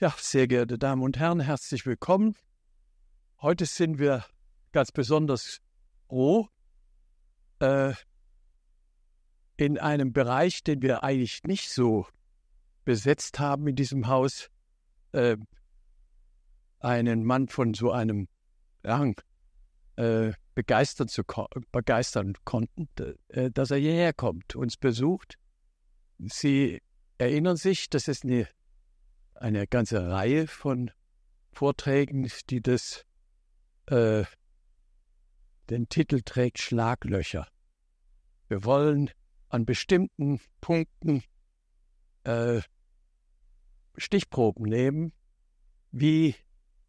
Ja, sehr geehrte Damen und Herren, herzlich willkommen. Heute sind wir ganz besonders froh, äh, in einem Bereich, den wir eigentlich nicht so besetzt haben in diesem Haus, äh, einen Mann von so einem Rang äh, begeistern, zu ko begeistern konnten, äh, dass er hierher kommt, uns besucht. Sie erinnern sich, das ist eine eine ganze Reihe von Vorträgen, die das äh, den Titel trägt Schlaglöcher. Wir wollen an bestimmten Punkten äh, Stichproben nehmen, wie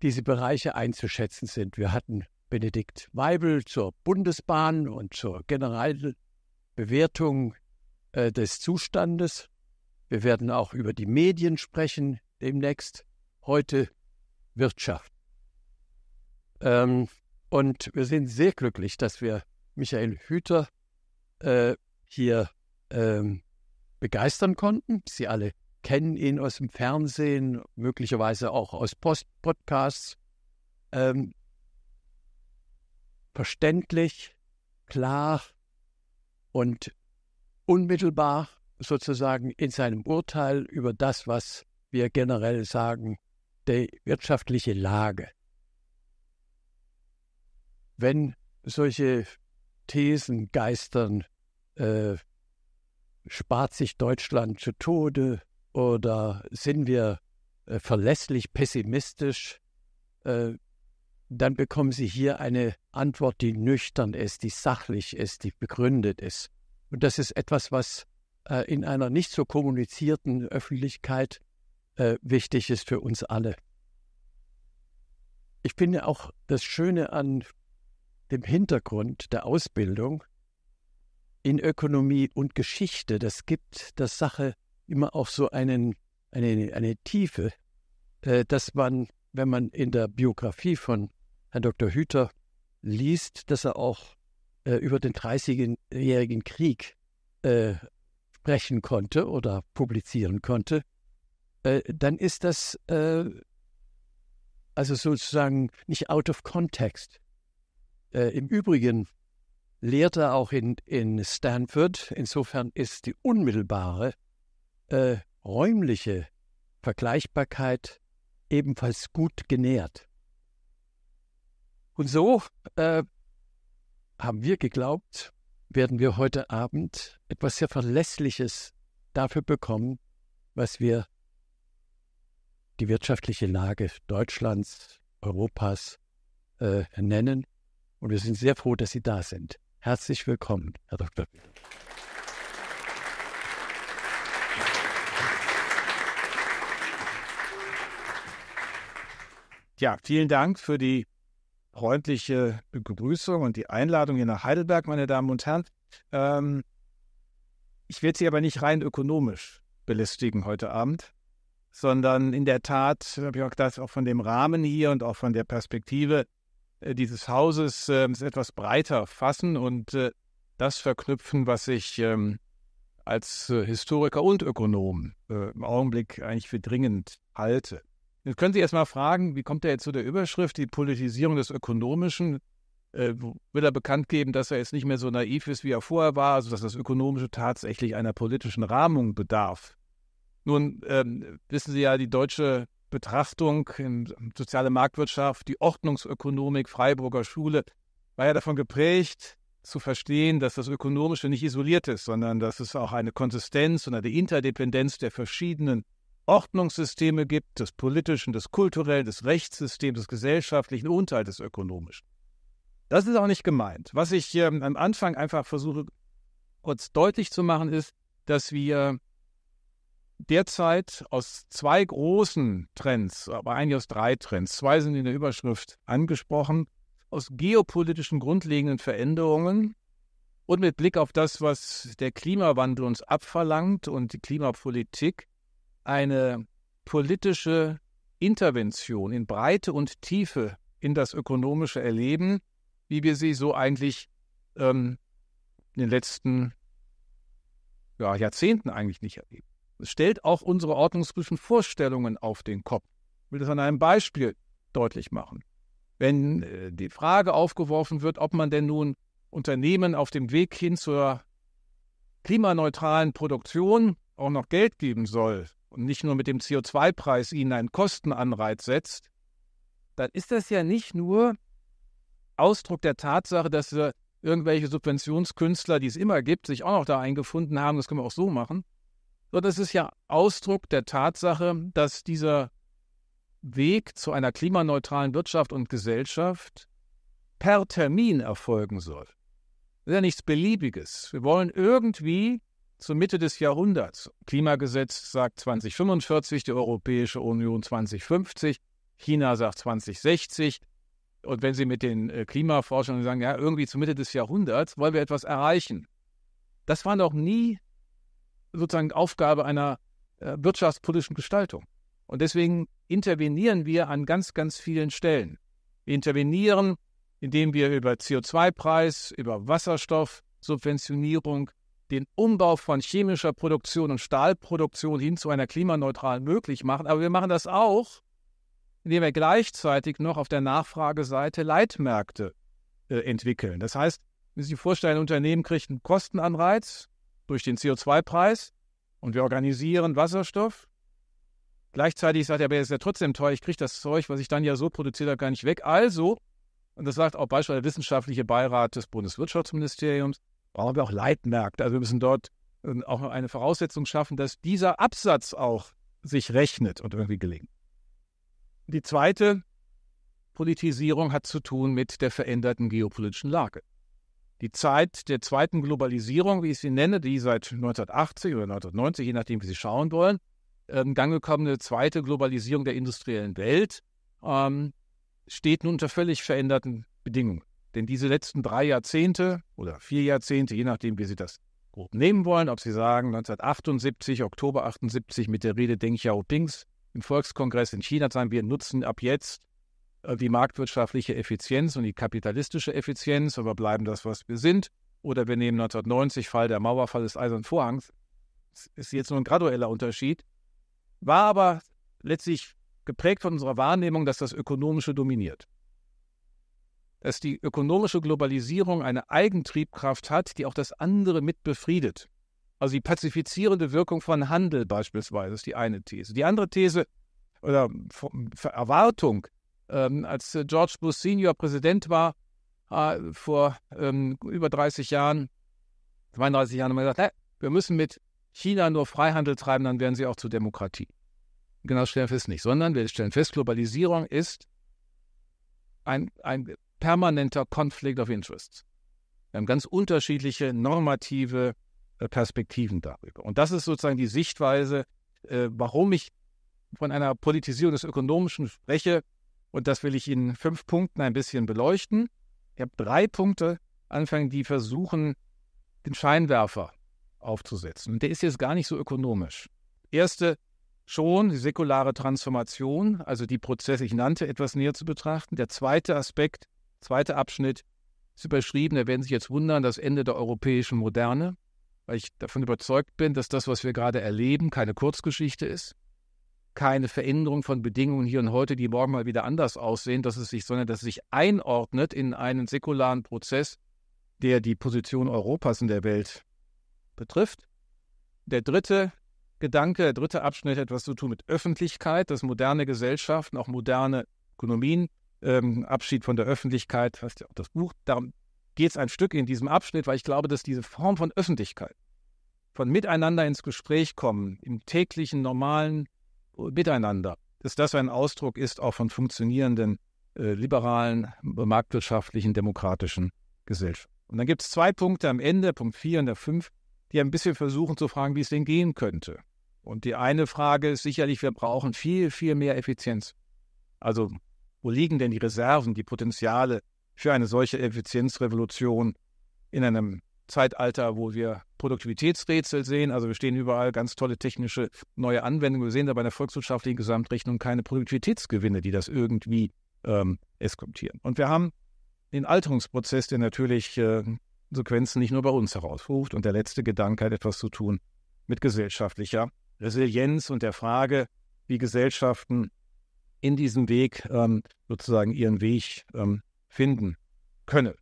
diese Bereiche einzuschätzen sind. Wir hatten Benedikt Weibel zur Bundesbahn und zur Generalbewertung äh, des Zustandes. Wir werden auch über die Medien sprechen, demnächst. Heute Wirtschaft. Ähm, und wir sind sehr glücklich, dass wir Michael Hüter äh, hier ähm, begeistern konnten. Sie alle kennen ihn aus dem Fernsehen, möglicherweise auch aus Post Podcasts. Ähm, verständlich, klar und unmittelbar sozusagen in seinem Urteil über das, was wir generell sagen, die wirtschaftliche Lage. Wenn solche Thesen geistern, äh, spart sich Deutschland zu Tode oder sind wir äh, verlässlich pessimistisch, äh, dann bekommen Sie hier eine Antwort, die nüchtern ist, die sachlich ist, die begründet ist. Und das ist etwas, was äh, in einer nicht so kommunizierten Öffentlichkeit äh, wichtig ist für uns alle. Ich finde auch das Schöne an dem Hintergrund der Ausbildung in Ökonomie und Geschichte, das gibt der Sache immer auch so einen, eine, eine Tiefe, äh, dass man, wenn man in der Biografie von Herrn Dr. Hüter liest, dass er auch äh, über den 30-jährigen Krieg sprechen konnte oder publizieren konnte, äh, dann ist das äh, also sozusagen nicht out of context. Äh, Im Übrigen lehrt er auch in, in Stanford. Insofern ist die unmittelbare äh, räumliche Vergleichbarkeit ebenfalls gut genährt. Und so äh, haben wir geglaubt, werden wir heute Abend etwas sehr Verlässliches dafür bekommen, was wir die wirtschaftliche Lage Deutschlands, Europas äh, nennen. Und wir sind sehr froh, dass Sie da sind. Herzlich willkommen, Herr Dr. Wieland. Ja, vielen Dank für die freundliche Begrüßung und die Einladung hier nach Heidelberg, meine Damen und Herren. Ähm, ich werde Sie aber nicht rein ökonomisch belästigen heute Abend, sondern in der Tat habe ich auch gedacht, auch von dem Rahmen hier und auch von der Perspektive äh, dieses Hauses ähm, etwas breiter fassen und äh, das verknüpfen, was ich ähm, als äh, Historiker und Ökonom im Augenblick eigentlich für dringend halte. Jetzt können Sie erstmal fragen, wie kommt er jetzt zu der Überschrift, die Politisierung des Ökonomischen? will er bekannt geben, dass er jetzt nicht mehr so naiv ist, wie er vorher war, also dass das Ökonomische tatsächlich einer politischen Rahmung bedarf? Nun ähm, wissen Sie ja, die deutsche Betrachtung in soziale Marktwirtschaft, die Ordnungsökonomik, Freiburger Schule, war ja davon geprägt, zu verstehen, dass das Ökonomische nicht isoliert ist, sondern dass es auch eine Konsistenz und eine Interdependenz der verschiedenen Ordnungssysteme gibt, des politischen, des kulturellen, des Rechtssystems, des gesellschaftlichen und halt des ökonomischen. Das ist auch nicht gemeint. Was ich ähm, am Anfang einfach versuche, kurz deutlich zu machen, ist, dass wir derzeit aus zwei großen Trends, aber eigentlich aus drei Trends. Zwei sind in der Überschrift angesprochen. Aus geopolitischen grundlegenden Veränderungen und mit Blick auf das, was der Klimawandel uns abverlangt und die Klimapolitik, eine politische Intervention in Breite und Tiefe in das ökonomische Erleben, wie wir sie so eigentlich ähm, in den letzten ja, Jahrzehnten eigentlich nicht erleben. Es stellt auch unsere ordnungspolitischen Vorstellungen auf den Kopf. Ich will das an einem Beispiel deutlich machen. Wenn äh, die Frage aufgeworfen wird, ob man denn nun Unternehmen auf dem Weg hin zur klimaneutralen Produktion auch noch Geld geben soll und nicht nur mit dem CO2-Preis ihnen einen Kostenanreiz setzt, dann ist das ja nicht nur Ausdruck der Tatsache, dass äh, irgendwelche Subventionskünstler, die es immer gibt, sich auch noch da eingefunden haben, das können wir auch so machen, sondern es ist ja Ausdruck der Tatsache, dass dieser Weg zu einer klimaneutralen Wirtschaft und Gesellschaft per Termin erfolgen soll. Das ist ja nichts Beliebiges. Wir wollen irgendwie zur Mitte des Jahrhunderts. Klimagesetz sagt 2045, die Europäische Union 2050, China sagt 2060. Und wenn Sie mit den äh, Klimaforschern sagen, ja, irgendwie zur Mitte des Jahrhunderts wollen wir etwas erreichen. Das war noch nie sozusagen Aufgabe einer äh, wirtschaftspolitischen Gestaltung. Und deswegen intervenieren wir an ganz, ganz vielen Stellen. Wir intervenieren, indem wir über CO2-Preis, über Wasserstoffsubventionierung, den Umbau von chemischer Produktion und Stahlproduktion hin zu einer klimaneutralen möglich machen. Aber wir machen das auch, indem wir gleichzeitig noch auf der Nachfrageseite Leitmärkte äh, entwickeln. Das heißt, wenn Sie sich vorstellen, ein Unternehmen kriegt einen Kostenanreiz, durch den CO2-Preis und wir organisieren Wasserstoff. Gleichzeitig sagt er, aber ist ja trotzdem teuer, ich kriege das Zeug, was ich dann ja so produziert habe, gar nicht weg. Also, und das sagt auch beispielsweise der wissenschaftliche Beirat des Bundeswirtschaftsministeriums, brauchen wir auch Leitmärkte. Also wir müssen dort ähm, auch eine Voraussetzung schaffen, dass dieser Absatz auch sich rechnet und irgendwie gelingt. Die zweite Politisierung hat zu tun mit der veränderten geopolitischen Lage die Zeit der zweiten Globalisierung, wie ich sie nenne, die seit 1980 oder 1990, je nachdem, wie Sie schauen wollen, ähm, in Gang gekommene zweite Globalisierung der industriellen Welt, ähm, steht nun unter völlig veränderten Bedingungen. Denn diese letzten drei Jahrzehnte oder vier Jahrzehnte, je nachdem, wie Sie das grob nehmen wollen, ob Sie sagen 1978, Oktober 78 mit der Rede Deng Xiaopings im Volkskongress in China, sagen wir nutzen ab jetzt äh, die marktwirtschaftliche Effizienz und die kapitalistische Effizienz, aber bleiben das, was wir sind. Oder wir nehmen 1990 Fall der Mauer, Fall des Eisernen Vorhangs. Das ist jetzt nur ein gradueller Unterschied. War aber letztlich geprägt von unserer Wahrnehmung, dass das Ökonomische dominiert. Dass die ökonomische Globalisierung eine Eigentriebkraft hat, die auch das andere mit befriedet. Also die pazifizierende Wirkung von Handel beispielsweise ist die eine These. Die andere These oder Erwartung ähm, als äh, George Bush Senior Präsident war, äh, vor ähm, über 30 Jahren, 32 Jahren, haben wir gesagt, wir müssen mit China nur Freihandel treiben, dann werden sie auch zur Demokratie. Genau, stellen wir fest nicht, sondern wir stellen fest, Globalisierung ist ein, ein permanenter Conflict of Interests. Wir haben ganz unterschiedliche normative äh, Perspektiven darüber. Und das ist sozusagen die Sichtweise, äh, warum ich von einer Politisierung des Ökonomischen spreche, und das will ich in fünf Punkten ein bisschen beleuchten. Ich habe drei Punkte anfangen, die versuchen, den Scheinwerfer aufzusetzen. Und der ist jetzt gar nicht so ökonomisch. Erste schon die säkulare Transformation, also die Prozesse, ich nannte, etwas näher zu betrachten. Der zweite Aspekt, zweiter Abschnitt ist überschrieben, da werden Sie sich jetzt wundern, das Ende der europäischen Moderne, weil ich davon überzeugt bin, dass das, was wir gerade erleben, keine Kurzgeschichte ist keine Veränderung von Bedingungen hier und heute, die morgen mal wieder anders aussehen, dass es sich, sondern dass es sich einordnet in einen säkularen Prozess, der die Position Europas in der Welt betrifft. Der dritte Gedanke, der dritte Abschnitt hat etwas zu tun mit Öffentlichkeit, dass moderne Gesellschaften, auch moderne Ökonomien, ähm, Abschied von der Öffentlichkeit, heißt ja auch das Buch, darum geht es ein Stück in diesem Abschnitt, weil ich glaube, dass diese Form von Öffentlichkeit, von miteinander ins Gespräch kommen, im täglichen, normalen miteinander. Dass das ein Ausdruck ist auch von funktionierenden äh, liberalen, marktwirtschaftlichen, demokratischen Gesellschaften. Und dann gibt es zwei Punkte am Ende, Punkt 4 und der 5, die ein bisschen versuchen zu fragen, wie es denn gehen könnte. Und die eine Frage ist sicherlich, wir brauchen viel, viel mehr Effizienz. Also wo liegen denn die Reserven, die Potenziale für eine solche Effizienzrevolution in einem Zeitalter, wo wir Produktivitätsrätsel sehen. Also wir stehen überall ganz tolle technische neue Anwendungen. Wir sehen da bei der volkswirtschaftlichen Gesamtrechnung keine Produktivitätsgewinne, die das irgendwie ähm, eskortieren. Und wir haben den Alterungsprozess, der natürlich äh, Sequenzen nicht nur bei uns herausruft. Und der letzte Gedanke hat etwas zu tun mit gesellschaftlicher Resilienz und der Frage, wie Gesellschaften in diesem Weg ähm, sozusagen ihren Weg ähm, finden können.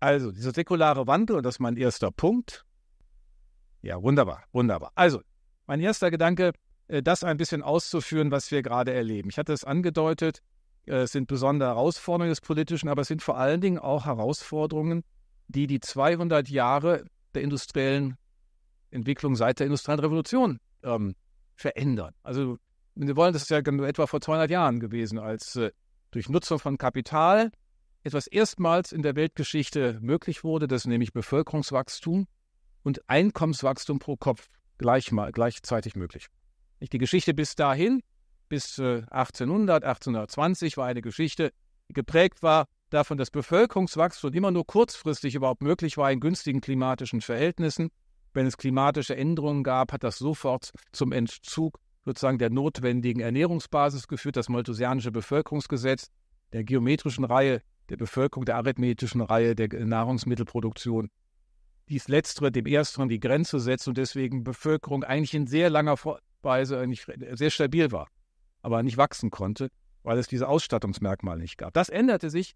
Also, dieser säkulare Wandel, und das ist mein erster Punkt. Ja, wunderbar, wunderbar. Also, mein erster Gedanke, äh, das ein bisschen auszuführen, was wir gerade erleben. Ich hatte es angedeutet, äh, es sind besondere Herausforderungen des Politischen, aber es sind vor allen Dingen auch Herausforderungen, die die 200 Jahre der industriellen Entwicklung seit der industriellen Revolution ähm, verändern. Also, wenn Sie wollen, das ist ja genau etwa vor 200 Jahren gewesen, als äh, durch Nutzung von Kapital etwas erstmals in der Weltgeschichte möglich wurde, das nämlich Bevölkerungswachstum und Einkommenswachstum pro Kopf gleich mal, gleichzeitig möglich. Die Geschichte bis dahin, bis 1800, äh, 1820 war eine Geschichte, die geprägt war davon, dass Bevölkerungswachstum immer nur kurzfristig überhaupt möglich war in günstigen klimatischen Verhältnissen. Wenn es klimatische Änderungen gab, hat das sofort zum Entzug sozusagen der notwendigen Ernährungsbasis geführt. Das Malthusianische Bevölkerungsgesetz der geometrischen Reihe der Bevölkerung der arithmetischen Reihe der Nahrungsmittelproduktion. Dies letztere dem ersteren die Grenze setzt und deswegen Bevölkerung eigentlich in sehr langer Weise eigentlich sehr stabil war, aber nicht wachsen konnte, weil es diese Ausstattungsmerkmale nicht gab. Das änderte sich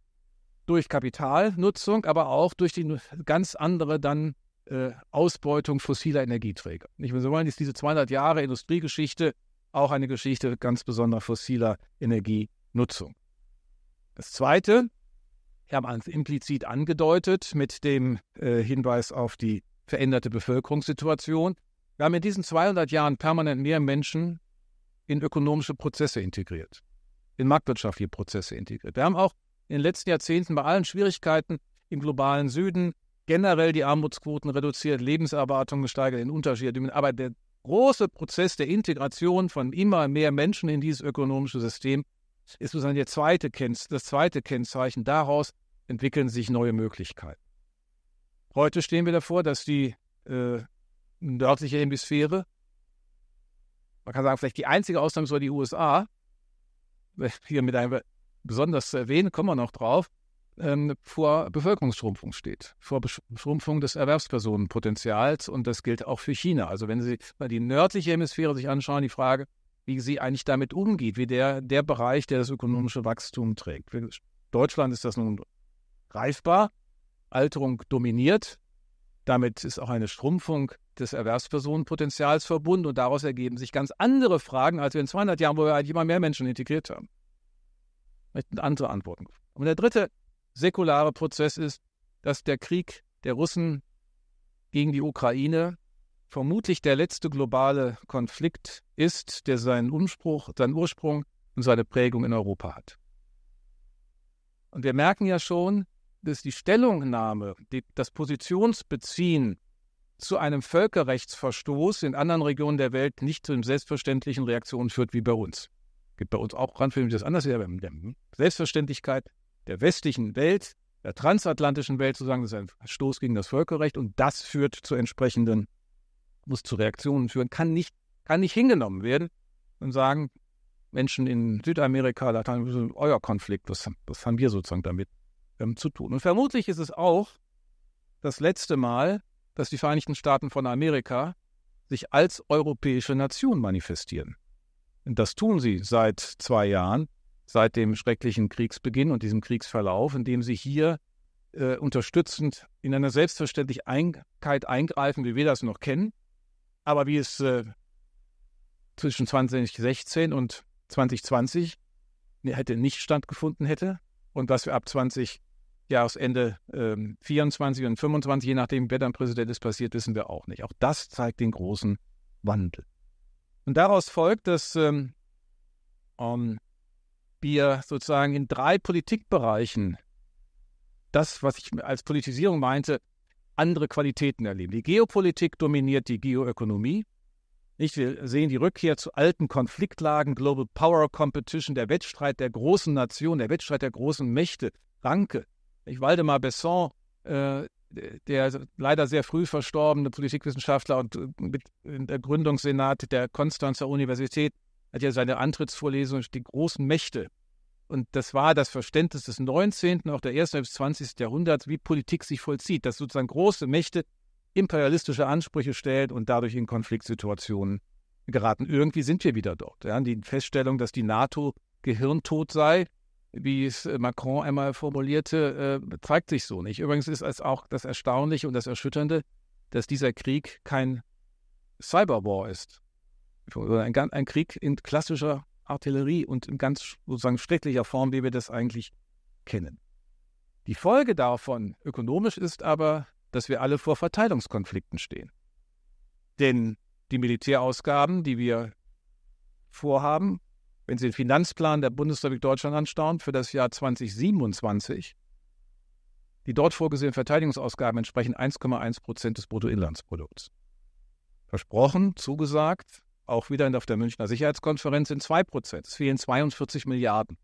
durch Kapitalnutzung, aber auch durch die ganz andere dann äh, Ausbeutung fossiler Energieträger. Nicht, wenn Sie wollen, ist diese 200 Jahre Industriegeschichte auch eine Geschichte ganz besonderer fossiler Energienutzung. Das Zweite, Hermanns also implizit angedeutet mit dem äh, Hinweis auf die veränderte Bevölkerungssituation. Wir haben in diesen 200 Jahren permanent mehr Menschen in ökonomische Prozesse integriert, in marktwirtschaftliche Prozesse integriert. Wir haben auch in den letzten Jahrzehnten bei allen Schwierigkeiten im globalen Süden generell die Armutsquoten reduziert, Lebenserwartungen gesteigert den Unterschied. Aber der große Prozess der Integration von immer mehr Menschen in dieses ökonomische System ist sozusagen der zweite das zweite Kennzeichen. Daraus entwickeln sich neue Möglichkeiten. Heute stehen wir davor, dass die äh, nördliche Hemisphäre, man kann sagen, vielleicht die einzige Ausnahme ist die USA, hier mit einem besonders zu erwähnen, kommen wir noch drauf, ähm, vor Bevölkerungsschrumpfung steht, vor Schrumpfung des Erwerbspersonenpotenzials und das gilt auch für China. Also wenn Sie mal die nördliche Hemisphäre sich anschauen, die Frage, wie sie eigentlich damit umgeht, wie der, der Bereich, der das ökonomische Wachstum trägt. Für Deutschland ist das nun greifbar, Alterung dominiert, damit ist auch eine Schrumpfung des Erwerbspersonenpotenzials verbunden und daraus ergeben sich ganz andere Fragen, als wir in 200 Jahren, wo wir eigentlich halt immer mehr Menschen integriert haben. Mit andere Antworten. Und der dritte säkulare Prozess ist, dass der Krieg der Russen gegen die Ukraine vermutlich der letzte globale Konflikt ist, der seinen, Umspruch, seinen Ursprung und seine Prägung in Europa hat. Und wir merken ja schon, dass die Stellungnahme, die, das Positionsbeziehen zu einem Völkerrechtsverstoß in anderen Regionen der Welt nicht zu den selbstverständlichen Reaktionen führt wie bei uns. Es gibt bei uns auch Randfilme, die das anders sehen, aber der Selbstverständlichkeit der westlichen Welt, der transatlantischen Welt zu sagen, das ist ein Verstoß gegen das Völkerrecht und das führt zu entsprechenden muss zu Reaktionen führen, kann nicht, kann nicht hingenommen werden und sagen, Menschen in Südamerika, Lateinamerika, euer Konflikt, was, was haben wir sozusagen damit ähm, zu tun? Und vermutlich ist es auch das letzte Mal, dass die Vereinigten Staaten von Amerika sich als europäische Nation manifestieren. Und das tun sie seit zwei Jahren, seit dem schrecklichen Kriegsbeginn und diesem Kriegsverlauf, indem sie hier äh, unterstützend in einer Selbstverständlichkeit eingreifen, wie wir das noch kennen, aber wie es äh, zwischen 2016 und 2020 ne, hätte nicht stattgefunden hätte und was wir ab 20 Jahresende ähm, 24 und 25, je nachdem, wer dann Präsident ist, passiert, wissen wir auch nicht. Auch das zeigt den großen Wandel. Und daraus folgt, dass ähm, um, ähm, wir sozusagen in drei Politikbereichen das, was ich als Politisierung meinte, andere Qualitäten erleben. Die Geopolitik dominiert die Geoökonomie. Nicht? Wir sehen die Rückkehr zu alten Konfliktlagen, Global Power Competition, der Wettstreit der großen Nationen, der Wettstreit der großen Mächte, Ranke. Nicht? Waldemar Besson, äh, der leider sehr früh verstorbene Politikwissenschaftler und äh, mit der Gründungssenat der Konstanzer Universität, hat ja seine Antrittsvorlesung die großen Mächte und das war das Verständnis des 19., auch der 1. bis 20. Jahrhunderts, wie Politik sich vollzieht, dass sozusagen große Mächte imperialistische Ansprüche stellen und dadurch in Konfliktsituationen geraten. Irgendwie sind wir wieder dort. Ja. Die Feststellung, dass die NATO gehirntot sei, wie es äh, Macron einmal formulierte, äh, zeigt sich so nicht. Übrigens ist es auch das Erstaunliche und das Erschütternde, dass dieser Krieg kein Cyberwar ist, sondern ein, ein Krieg in klassischer Artillerie und in ganz sozusagen schrecklicher Form, wie wir das eigentlich kennen. Die Folge davon ökonomisch ist aber, dass wir alle vor Verteilungskonflikten stehen. Denn die Militärausgaben, die wir vorhaben, wenn Sie den Finanzplan der Bundesrepublik Deutschland anstauen für das Jahr 2027, die dort vorgesehenen Verteidigungsausgaben entsprechen 1,1 Prozent des Bruttoinlandsprodukts. Versprochen, zugesagt, auch wieder auf der Münchner Sicherheitskonferenz sind 2 Prozent. Es fehlen 42 Milliarden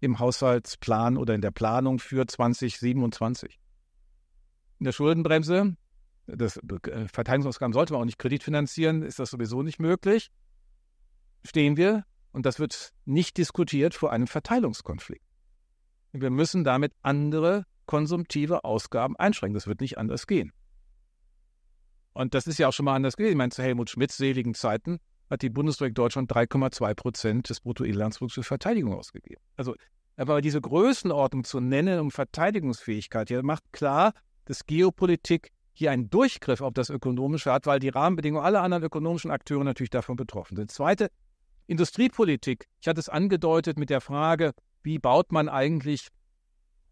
im Haushaltsplan oder in der Planung für 2027. In der Schuldenbremse, das äh, Verteidigungsausgaben sollte man auch nicht kreditfinanzieren, ist das sowieso nicht möglich. Stehen wir, und das wird nicht diskutiert, vor einem Verteilungskonflikt. Wir müssen damit andere konsumtive Ausgaben einschränken. Das wird nicht anders gehen. Und das ist ja auch schon mal anders gewesen. Ich meine, zu Helmut Schmidts seligen Zeiten hat die Bundesrepublik Deutschland 3,2 Prozent des Bruttoinlandsprodukts für Verteidigung ausgegeben. Also, aber diese Größenordnung zu nennen um Verteidigungsfähigkeit, hier macht klar, dass Geopolitik hier einen Durchgriff auf das Ökonomische hat, weil die Rahmenbedingungen aller anderen ökonomischen Akteure natürlich davon betroffen sind. Zweite, Industriepolitik. Ich hatte es angedeutet mit der Frage, wie baut man eigentlich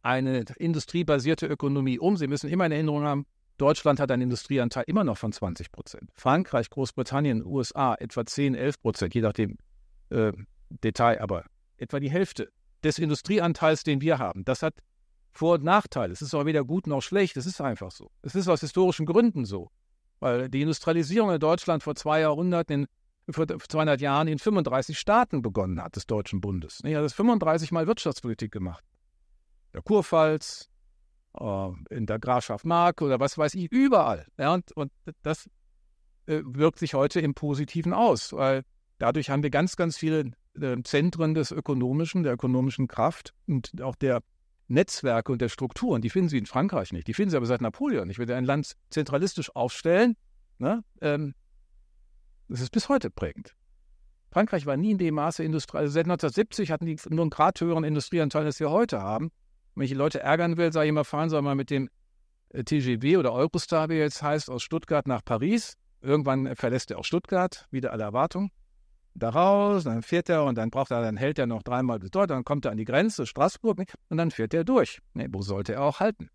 eine industriebasierte Ökonomie um? Sie müssen immer in Erinnerung haben, Deutschland hat einen Industrieanteil immer noch von 20 Prozent. Frankreich, Großbritannien, USA etwa 10, 11 Prozent, je nach dem äh, Detail, aber etwa die Hälfte des Industrieanteils, den wir haben. Das hat Vor- und Nachteile. Es ist auch weder gut noch schlecht. Es ist einfach so. Es ist aus historischen Gründen so. Weil die Industrialisierung in Deutschland vor zwei Jahrhunderten, in, vor 200 Jahren in 35 Staaten begonnen hat, des Deutschen Bundes. Er hat es 35 Mal Wirtschaftspolitik gemacht. Der Kurpfalz, äh, in der Grafschaft Mark oder was weiß ich, überall. Ja, und, und das äh, wirkt sich heute im Positiven aus, weil dadurch haben wir ganz, ganz viele äh, Zentren des Ökonomischen, der ökonomischen Kraft und auch der Netzwerke und der Strukturen, die finden Sie in Frankreich nicht. Die finden Sie aber seit Napoleon. Ich will ein Land zentralistisch aufstellen. Ne? Ähm, das ist bis heute prägend. Frankreich war nie in dem Maße industriell. Also seit 1970 hatten die nur einen Grad höheren Industrieanteil, als wir heute haben wenn ich die Leute ärgern will, sage ich immer, fahren Sie mal mit dem äh, TGB oder Eurostar, wie er jetzt heißt, aus Stuttgart nach Paris. Irgendwann äh, verlässt er auch Stuttgart, wieder alle Erwartungen. Da raus, dann fährt er und dann braucht er, dann hält er noch dreimal bis dort, dann kommt er an die Grenze, Straßburg, und dann fährt er durch. Nee, wo sollte er auch halten?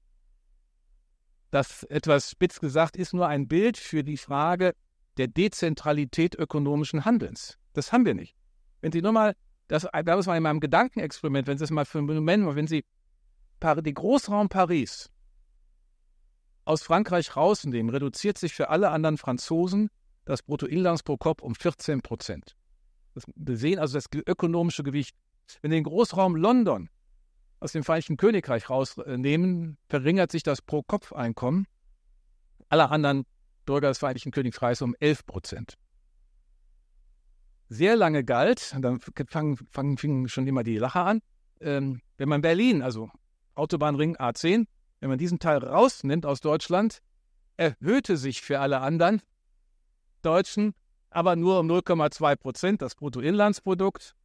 Das etwas spitz gesagt ist nur ein Bild für die Frage der Dezentralität ökonomischen Handelns. Das haben wir nicht. Wenn Sie nur mal, das, da muss man in meinem Gedankenexperiment, wenn Sie das mal für einen Moment, wenn Sie die Großraum Paris aus Frankreich rausnehmen, reduziert sich für alle anderen Franzosen das Bruttoinlands um 14 Prozent. Wir sehen also das ökonomische Gewicht. Wenn wir den Großraum London aus dem Vereinigten Königreich rausnehmen, verringert sich das Pro-Kopf-Einkommen aller anderen Bürger des Vereinigten Königreichs um 11 Prozent. Sehr lange galt, dann fangen, fangen, fingen schon immer die Lacher an, ähm, wenn man Berlin, also Autobahnring A10, wenn man diesen Teil rausnimmt aus Deutschland, erhöhte sich für alle anderen Deutschen aber nur um 0,2 Prozent das Bruttoinlandsprodukt.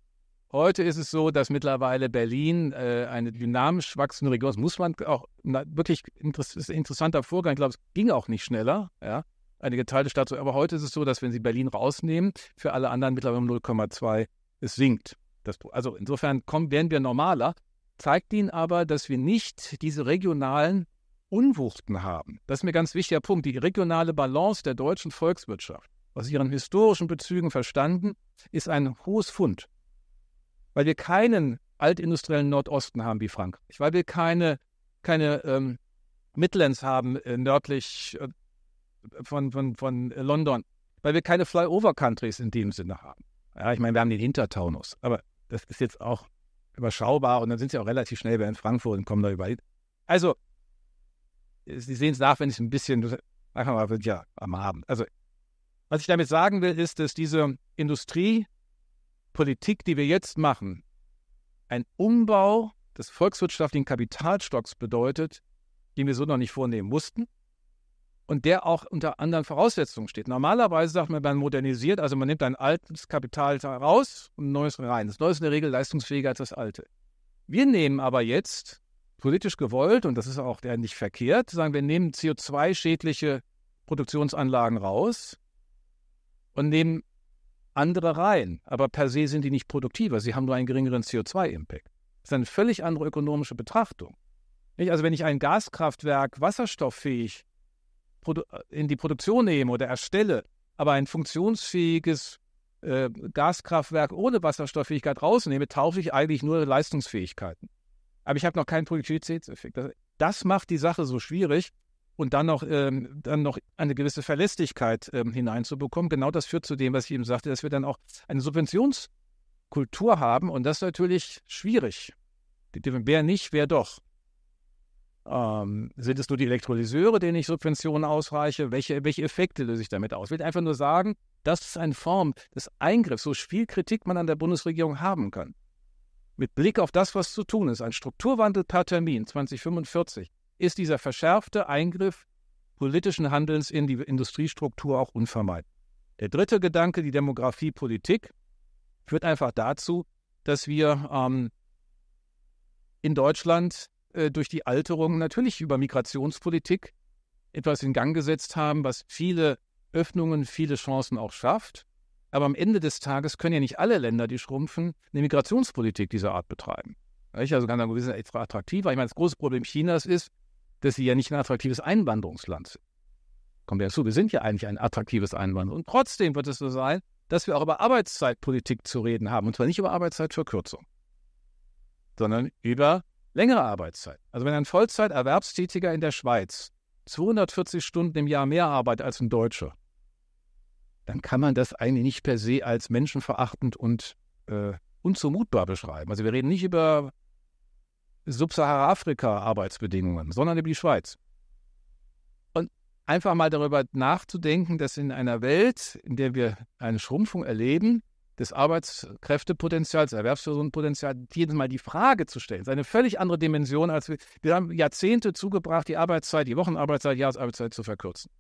Heute ist es so, dass mittlerweile Berlin äh, eine dynamisch wachsende Region ist. Muss man auch na, wirklich interess interessanter Vorgang. Ich glaube, es ging auch nicht schneller. Ja? Eine geteilte Stadt. Aber heute ist es so, dass wenn Sie Berlin rausnehmen, für alle anderen mittlerweile um 0,2 es sinkt. Das, also insofern kommen, werden wir normaler zeigt Ihnen aber, dass wir nicht diese regionalen Unwuchten haben. Das ist mir ein ganz wichtiger Punkt. Die regionale Balance der deutschen Volkswirtschaft, aus ihren historischen Bezügen verstanden, ist ein hohes Fund. Weil wir keinen altindustriellen Nordosten haben wie Frankreich, weil wir keine, keine ähm, Midlands haben äh, nördlich äh, von, von, von London, weil wir keine Flyover-Countries in dem Sinne haben. Ja, ich meine, wir haben den Hintertaunus, aber das ist jetzt auch überschaubar und dann sind sie auch relativ schnell bei in Frankfurt und kommen da überall Also, Sie sehen es nach, wenn ich es ein bisschen, einfach mal, ja, am Abend. Also, was ich damit sagen will, ist, dass diese Industriepolitik, die wir jetzt machen, ein Umbau des volkswirtschaftlichen Kapitalstocks bedeutet, den wir so noch nicht vornehmen mussten und der auch unter anderen Voraussetzungen steht. Normalerweise sagt man, man modernisiert, also man nimmt ein altes Kapital raus und ein neues rein. Das neue ist in der Regel leistungsfähiger als das alte. Wir nehmen aber jetzt politisch gewollt, und das ist auch der nicht verkehrt, sagen wir nehmen CO2-schädliche Produktionsanlagen raus und nehmen andere rein. Aber per se sind die nicht produktiver, sie haben nur einen geringeren CO2-Impact. Das ist eine völlig andere ökonomische Betrachtung. Also wenn ich ein Gaskraftwerk wasserstofffähig äh, in die Produktion nehme oder erstelle, aber ein funktionsfähiges äh, Gaskraftwerk ohne Wasserstofffähigkeit rausnehme, taufe ich eigentlich nur Leistungsfähigkeiten. Aber ich habe noch keinen Produktivitätseffekt. Das, das macht die Sache so schwierig und dann noch, ähm, dann noch eine gewisse Verlässlichkeit ähm, hineinzubekommen. Genau das führt zu dem, was ich eben sagte, dass wir dann auch eine Subventionskultur haben und das ist natürlich schwierig. Wer nicht, wer doch. Ähm, sind es nur die Elektrolyseure, denen ich Subventionen ausreiche? Welche, welche Effekte löse ich damit aus? Ich will einfach nur sagen, das ist eine Form des Eingriffs, so viel Kritik man an der Bundesregierung haben kann. Mit Blick auf das, was zu tun ist, ein Strukturwandel per Termin 2045, ist dieser verschärfte Eingriff politischen Handelns in die Industriestruktur auch unvermeidbar. Der dritte Gedanke, die Demografiepolitik, führt einfach dazu, dass wir ähm, in Deutschland äh, durch die Alterung natürlich über Migrationspolitik etwas in Gang gesetzt haben, was viele Öffnungen, viele Chancen auch schafft. Aber am Ende des Tages können ja nicht alle Länder, die schrumpfen, eine Migrationspolitik dieser Art betreiben. Ich Also ganz sagen, wir sind etwa attraktiver. Ich meine, das große Problem Chinas ist, dass sie ja nicht ein attraktives Einwanderungsland sind. Kommt ja zu, wir sind ja eigentlich ein attraktives Einwanderungsland. Und trotzdem wird es so sein, dass wir auch über Arbeitszeitpolitik zu reden haben. Und zwar nicht über Arbeitszeitverkürzung, sondern über längere Arbeitszeit. Also wenn ein Vollzeiterwerbstätiger in der Schweiz 240 Stunden im Jahr mehr arbeitet als ein Deutscher, dann kann man das eigentlich nicht per se als menschenverachtend und äh, unzumutbar beschreiben. Also wir reden nicht über Subsahara-Afrika-Arbeitsbedingungen, sondern über die Schweiz. Und einfach mal darüber nachzudenken, dass in einer Welt, in der wir eine Schrumpfung erleben, des Arbeitskräftepotenzials, Erwerbspersonenpotenzials, jedes Mal die Frage zu stellen. Das ist eine völlig andere Dimension, als wir, wir haben Jahrzehnte zugebracht, die Arbeitszeit, die Wochenarbeitszeit, Jahresarbeitszeit zu verkürzen.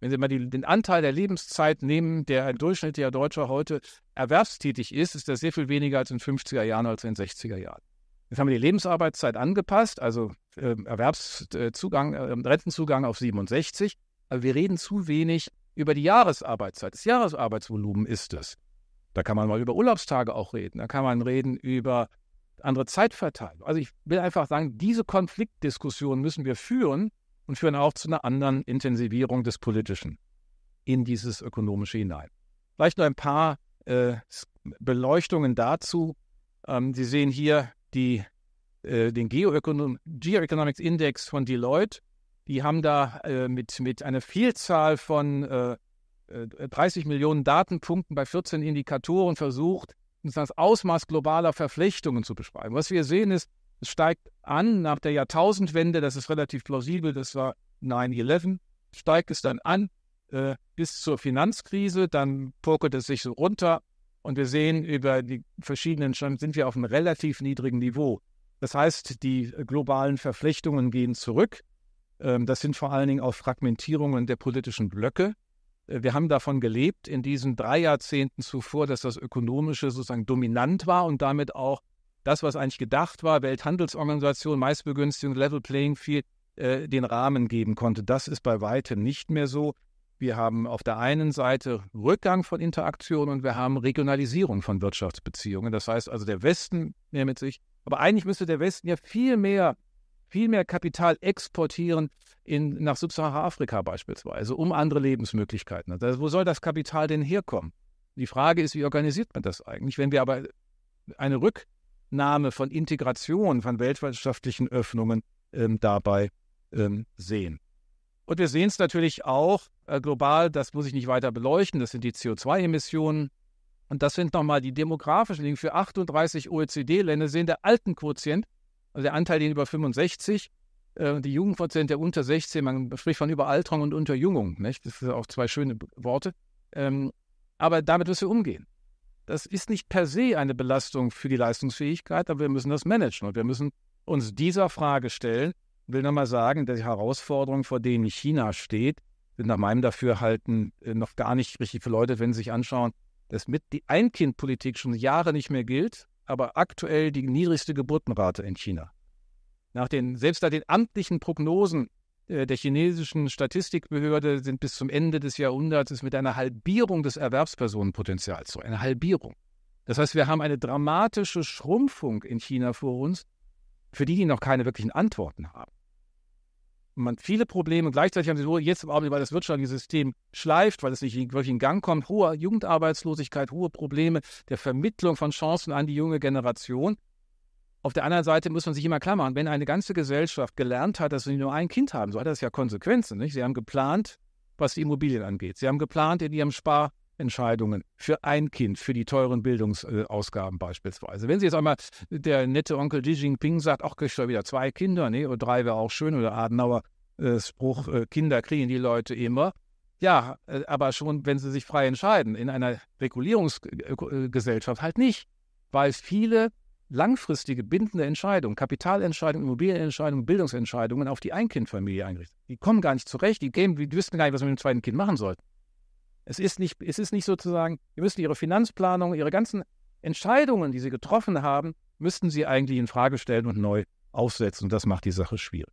Wenn Sie mal die, den Anteil der Lebenszeit nehmen, der ein durchschnittlicher Deutscher heute erwerbstätig ist, ist das sehr viel weniger als in den 50er Jahren, als in den 60er Jahren. Jetzt haben wir die Lebensarbeitszeit angepasst, also äh, Erwerbszugang, äh, Rentenzugang auf 67. Aber also wir reden zu wenig über die Jahresarbeitszeit. Das Jahresarbeitsvolumen ist es. Da kann man mal über Urlaubstage auch reden. Da kann man reden über andere Zeitverteilung. Also ich will einfach sagen, diese Konfliktdiskussion müssen wir führen und führen auch zu einer anderen Intensivierung des Politischen in dieses Ökonomische hinein. Vielleicht nur ein paar äh, Beleuchtungen dazu. Ähm, Sie sehen hier die, äh, den Geoeconomics Index von Deloitte. Die haben da äh, mit, mit einer Vielzahl von äh, 30 äh, Millionen Datenpunkten bei 14 Indikatoren versucht, das Ausmaß globaler Verflechtungen zu beschreiben. Was wir sehen ist, es steigt an nach der Jahrtausendwende, das ist relativ plausibel, das war 9-11, steigt es dann an äh, bis zur Finanzkrise, dann pokert es sich so runter und wir sehen über die verschiedenen Stand sind wir auf einem relativ niedrigen Niveau. Das heißt, die äh, globalen Verflechtungen gehen zurück ähm, das sind vor allen Dingen auch Fragmentierungen der politischen Blöcke. Äh, wir haben davon gelebt in diesen drei Jahrzehnten zuvor, dass das Ökonomische sozusagen dominant war und damit auch das, was eigentlich gedacht war, Welthandelsorganisation, Meistbegünstigung, Level Playing Field, äh, den Rahmen geben konnte. Das ist bei weitem nicht mehr so. Wir haben auf der einen Seite Rückgang von Interaktionen und wir haben Regionalisierung von Wirtschaftsbeziehungen. Das heißt also, der Westen mehr mit sich. Aber eigentlich müsste der Westen ja viel mehr viel mehr Kapital exportieren in, nach Subsahara-Afrika beispielsweise, um andere Lebensmöglichkeiten. Also wo soll das Kapital denn herkommen? Die Frage ist, wie organisiert man das eigentlich? Wenn wir aber eine Rücknahme von Integration, von weltwirtschaftlichen Öffnungen ähm, dabei ähm, sehen. Und wir sehen es natürlich auch äh, global, das muss ich nicht weiter beleuchten, das sind die CO2-Emissionen. Und das sind nochmal die demografischen Linien. Für 38 OECD-Länder sehen der alten Quotient also der Anteil den über 65. Äh, die Jugendprozent der unter 16, man spricht von Überalterung und Unterjungung. Nicht? Das sind auch zwei schöne Worte. Ähm, aber damit müssen wir umgehen. Das ist nicht per se eine Belastung für die Leistungsfähigkeit, aber wir müssen das managen und wir müssen uns dieser Frage stellen. Ich will nochmal sagen, die Herausforderungen, vor denen China steht, sind nach meinem Dafürhalten äh, noch gar nicht richtig für Leute, wenn Sie sich anschauen, dass mit die Ein-Kind-Politik schon Jahre nicht mehr gilt, aber aktuell die niedrigste Geburtenrate in China. Nach den, selbst nach den amtlichen Prognosen äh, der chinesischen Statistikbehörde sind bis zum Ende des Jahrhunderts mit einer Halbierung des Erwerbspersonenpotenzials so, eine Halbierung. Das heißt, wir haben eine dramatische Schrumpfung in China vor uns, für die die noch keine wirklichen Antworten haben man viele Probleme. Gleichzeitig haben sie so jetzt im Augenblick, weil das wirtschaftliche System schleift, weil es nicht wirklich in Gang kommt, hohe Jugendarbeitslosigkeit, hohe Probleme der Vermittlung von Chancen an die junge Generation. Auf der anderen Seite muss man sich immer klammern, wenn eine ganze Gesellschaft gelernt hat, dass sie nur ein Kind haben, so hat das ja Konsequenzen. Nicht? Sie haben geplant, was die Immobilien angeht. Sie haben geplant in ihrem Spar, Entscheidungen für ein Kind, für die teuren Bildungsausgaben beispielsweise. Wenn Sie jetzt einmal der nette Onkel Xi Jinping sagt, ach, kriegst du wieder zwei Kinder, nee, oder drei wäre auch schön, oder Adenauer äh, Spruch, äh, Kinder kriegen die Leute immer. Ja, äh, aber schon, wenn sie sich frei entscheiden, in einer Regulierungsgesellschaft halt nicht, weil viele langfristige bindende Entscheidungen, Kapitalentscheidungen, Immobilienentscheidungen, Bildungsentscheidungen auf die Einkindfamilie eingerichtet. Die kommen gar nicht zurecht, die, gehen, die wissen gar nicht, was sie mit dem zweiten Kind machen sollten. Es ist nicht, es ist nicht sozusagen, wir müssen Ihre Finanzplanung, Ihre ganzen Entscheidungen, die Sie getroffen haben, müssten Sie eigentlich in Frage stellen und neu aufsetzen. Und das macht die Sache schwierig.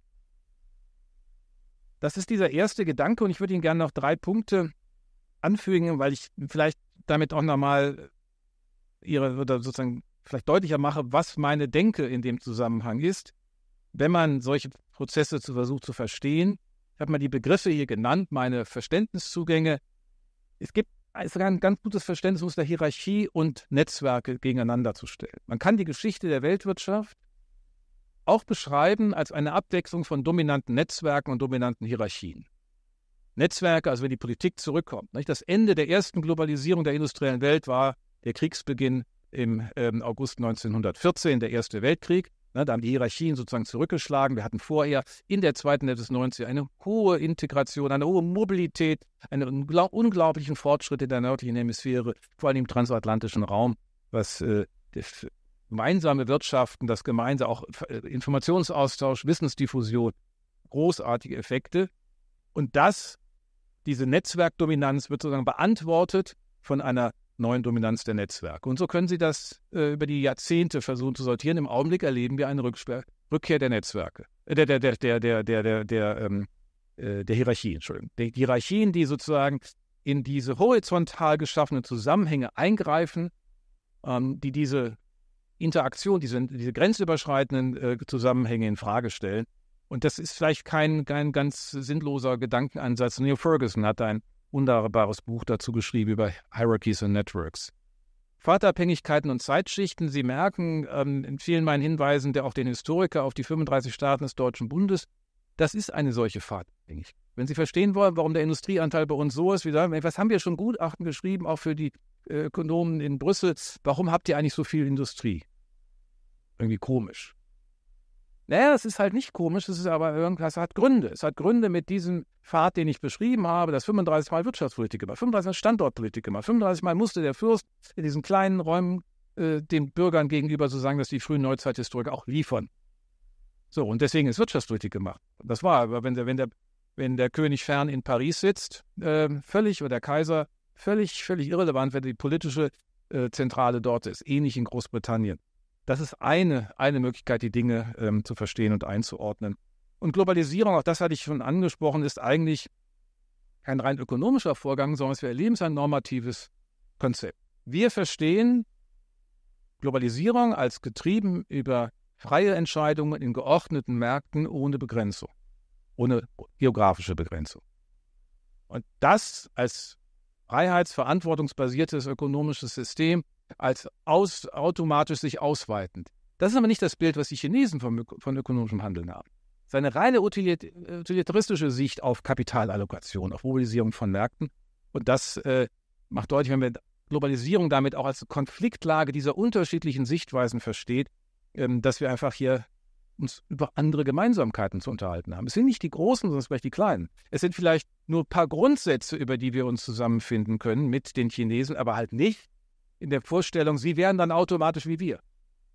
Das ist dieser erste Gedanke und ich würde Ihnen gerne noch drei Punkte anfügen, weil ich vielleicht damit auch nochmal Ihre oder sozusagen vielleicht deutlicher mache, was meine Denke in dem Zusammenhang ist, wenn man solche Prozesse zu versucht zu verstehen. Ich habe mal die Begriffe hier genannt, meine Verständniszugänge, es gibt sogar ein ganz gutes Verständnis der Hierarchie und Netzwerke gegeneinander zu stellen. Man kann die Geschichte der Weltwirtschaft auch beschreiben als eine Abwechslung von dominanten Netzwerken und dominanten Hierarchien. Netzwerke, also wenn die Politik zurückkommt. Nicht? Das Ende der ersten Globalisierung der industriellen Welt war der Kriegsbeginn im ähm, August 1914, der Erste Weltkrieg. Ne, da haben die Hierarchien sozusagen zurückgeschlagen. Wir hatten vorher in der zweiten Hälfte des 90er eine hohe Integration, eine hohe Mobilität, einen unglaublichen Fortschritt in der nördlichen Hemisphäre, vor allem im transatlantischen Raum, was äh, das gemeinsame Wirtschaften, das gemeinsame auch äh, Informationsaustausch, Wissensdiffusion, großartige Effekte. Und das, diese Netzwerkdominanz wird sozusagen beantwortet von einer neuen Dominanz der Netzwerke. Und so können Sie das äh, über die Jahrzehnte versuchen zu sortieren. Im Augenblick erleben wir eine Rücksper Rückkehr der Netzwerke, äh, der, der, der, der, der, der, der, ähm, äh, der Hierarchien, Entschuldigung. Die Hierarchien, die sozusagen in diese horizontal geschaffenen Zusammenhänge eingreifen, ähm, die diese Interaktion, diese, diese grenzüberschreitenden äh, Zusammenhänge in Frage stellen. Und das ist vielleicht kein, kein ganz sinnloser Gedankenansatz. Neil Ferguson hat ein wunderbares Buch dazu geschrieben über Hierarchies and Networks. Fahrtabhängigkeiten und Zeitschichten. Sie merken ähm, in vielen meinen Hinweisen, der auch den Historiker auf die 35 Staaten des Deutschen Bundes, das ist eine solche Fahrtabhängigkeit. Wenn Sie verstehen wollen, warum der Industrieanteil bei uns so ist, wie sagen, was haben wir schon Gutachten geschrieben, auch für die äh, Ökonomen in Brüssel, warum habt ihr eigentlich so viel Industrie? Irgendwie komisch. Naja, es ist halt nicht komisch, es ist aber irgendwas, hat Gründe. Es hat Gründe mit diesem Pfad, den ich beschrieben habe, dass 35 Mal Wirtschaftspolitik gemacht, 35 Mal Standortpolitik gemacht, 35 Mal musste der Fürst in diesen kleinen Räumen äh, den Bürgern gegenüber so sagen, dass die frühen Neuzeithistoriker auch liefern. So, und deswegen ist Wirtschaftspolitik gemacht. Das war, aber wenn der, wenn der, wenn der König fern in Paris sitzt, äh, völlig, oder der Kaiser, völlig, völlig irrelevant, wenn die politische äh, Zentrale dort ist, ähnlich in Großbritannien. Das ist eine, eine Möglichkeit, die Dinge ähm, zu verstehen und einzuordnen. Und Globalisierung, auch das hatte ich schon angesprochen, ist eigentlich kein rein ökonomischer Vorgang, sondern wir erleben es ein normatives Konzept. Wir verstehen Globalisierung als getrieben über freie Entscheidungen in geordneten Märkten ohne Begrenzung, ohne geografische Begrenzung. Und das als freiheitsverantwortungsbasiertes ökonomisches System als aus, automatisch sich ausweitend. Das ist aber nicht das Bild, was die Chinesen von, von ökonomischem Handeln haben. Seine reine utilitaristische Sicht auf Kapitalallokation, auf Mobilisierung von Märkten. Und das äh, macht deutlich, wenn man Globalisierung damit auch als Konfliktlage dieser unterschiedlichen Sichtweisen versteht, ähm, dass wir einfach hier uns über andere Gemeinsamkeiten zu unterhalten haben. Es sind nicht die großen, sondern vielleicht die kleinen. Es sind vielleicht nur ein paar Grundsätze, über die wir uns zusammenfinden können mit den Chinesen, aber halt nicht in der Vorstellung, sie wären dann automatisch wie wir.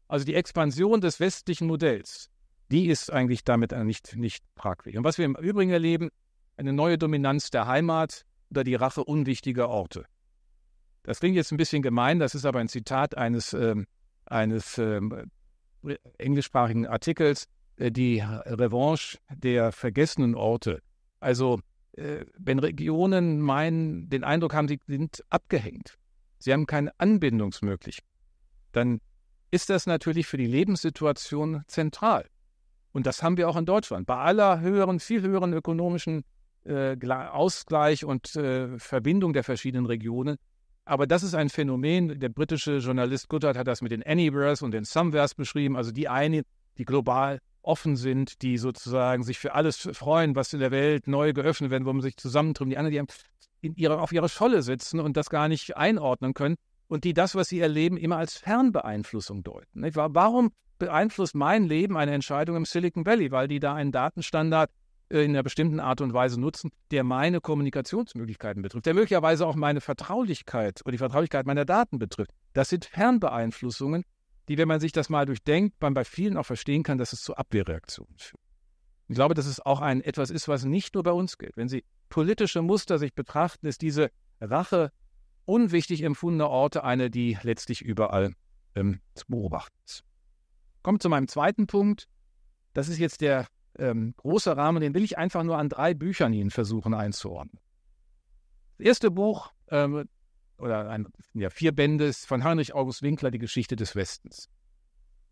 Also die Expansion des westlichen Modells, die ist eigentlich damit nicht, nicht fragwürdig. Und was wir im Übrigen erleben, eine neue Dominanz der Heimat oder die Rache unwichtiger Orte. Das klingt jetzt ein bisschen gemein, das ist aber ein Zitat eines, äh, eines äh, englischsprachigen Artikels, äh, die Revanche der vergessenen Orte. Also äh, wenn Regionen meinen, den Eindruck haben, sie sind abgehängt, sie haben keine Anbindungsmöglichkeit, dann ist das natürlich für die Lebenssituation zentral. Und das haben wir auch in Deutschland. Bei aller höheren, viel höheren ökonomischen äh, Ausgleich und äh, Verbindung der verschiedenen Regionen. Aber das ist ein Phänomen. Der britische Journalist Goodhart hat das mit den Anywheres und den Somewheres beschrieben, also die eine, die global offen sind, die sozusagen sich für alles freuen, was in der Welt neu geöffnet werden, wo man sich zusammentrimmt. Die anderen, die in ihrer, auf ihrer Scholle sitzen und das gar nicht einordnen können und die das, was sie erleben, immer als Fernbeeinflussung deuten. Warum beeinflusst mein Leben eine Entscheidung im Silicon Valley? Weil die da einen Datenstandard äh, in einer bestimmten Art und Weise nutzen, der meine Kommunikationsmöglichkeiten betrifft, der möglicherweise auch meine Vertraulichkeit oder die Vertraulichkeit meiner Daten betrifft. Das sind Fernbeeinflussungen, die, wenn man sich das mal durchdenkt, man bei vielen auch verstehen kann, dass es zu Abwehrreaktionen führt. Ich glaube, dass es auch ein etwas ist, was nicht nur bei uns gilt. Wenn Sie politische Muster sich betrachten, ist diese Rache unwichtig empfundener Orte eine, die letztlich überall ähm, zu beobachten ist. Kommen zu meinem zweiten Punkt. Das ist jetzt der ähm, große Rahmen, den will ich einfach nur an drei Büchern Ihnen versuchen einzuordnen. Das erste Buch, ähm, oder ein, ja, vier Bände ist von Heinrich August Winkler, die Geschichte des Westens.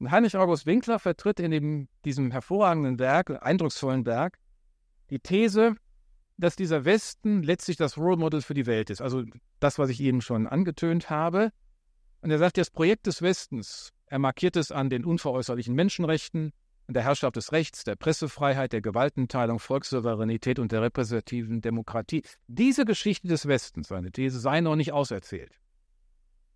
Und Heinrich August Winkler vertritt in dem, diesem hervorragenden Werk, eindrucksvollen Werk, die These, dass dieser Westen letztlich das Role Model für die Welt ist. Also das, was ich eben schon angetönt habe. Und er sagt, das Projekt des Westens, er markiert es an den unveräußerlichen Menschenrechten, der Herrschaft des Rechts, der Pressefreiheit, der Gewaltenteilung, Volkssouveränität und der repräsentativen Demokratie. Diese Geschichte des Westens, seine These, sei noch nicht auserzählt.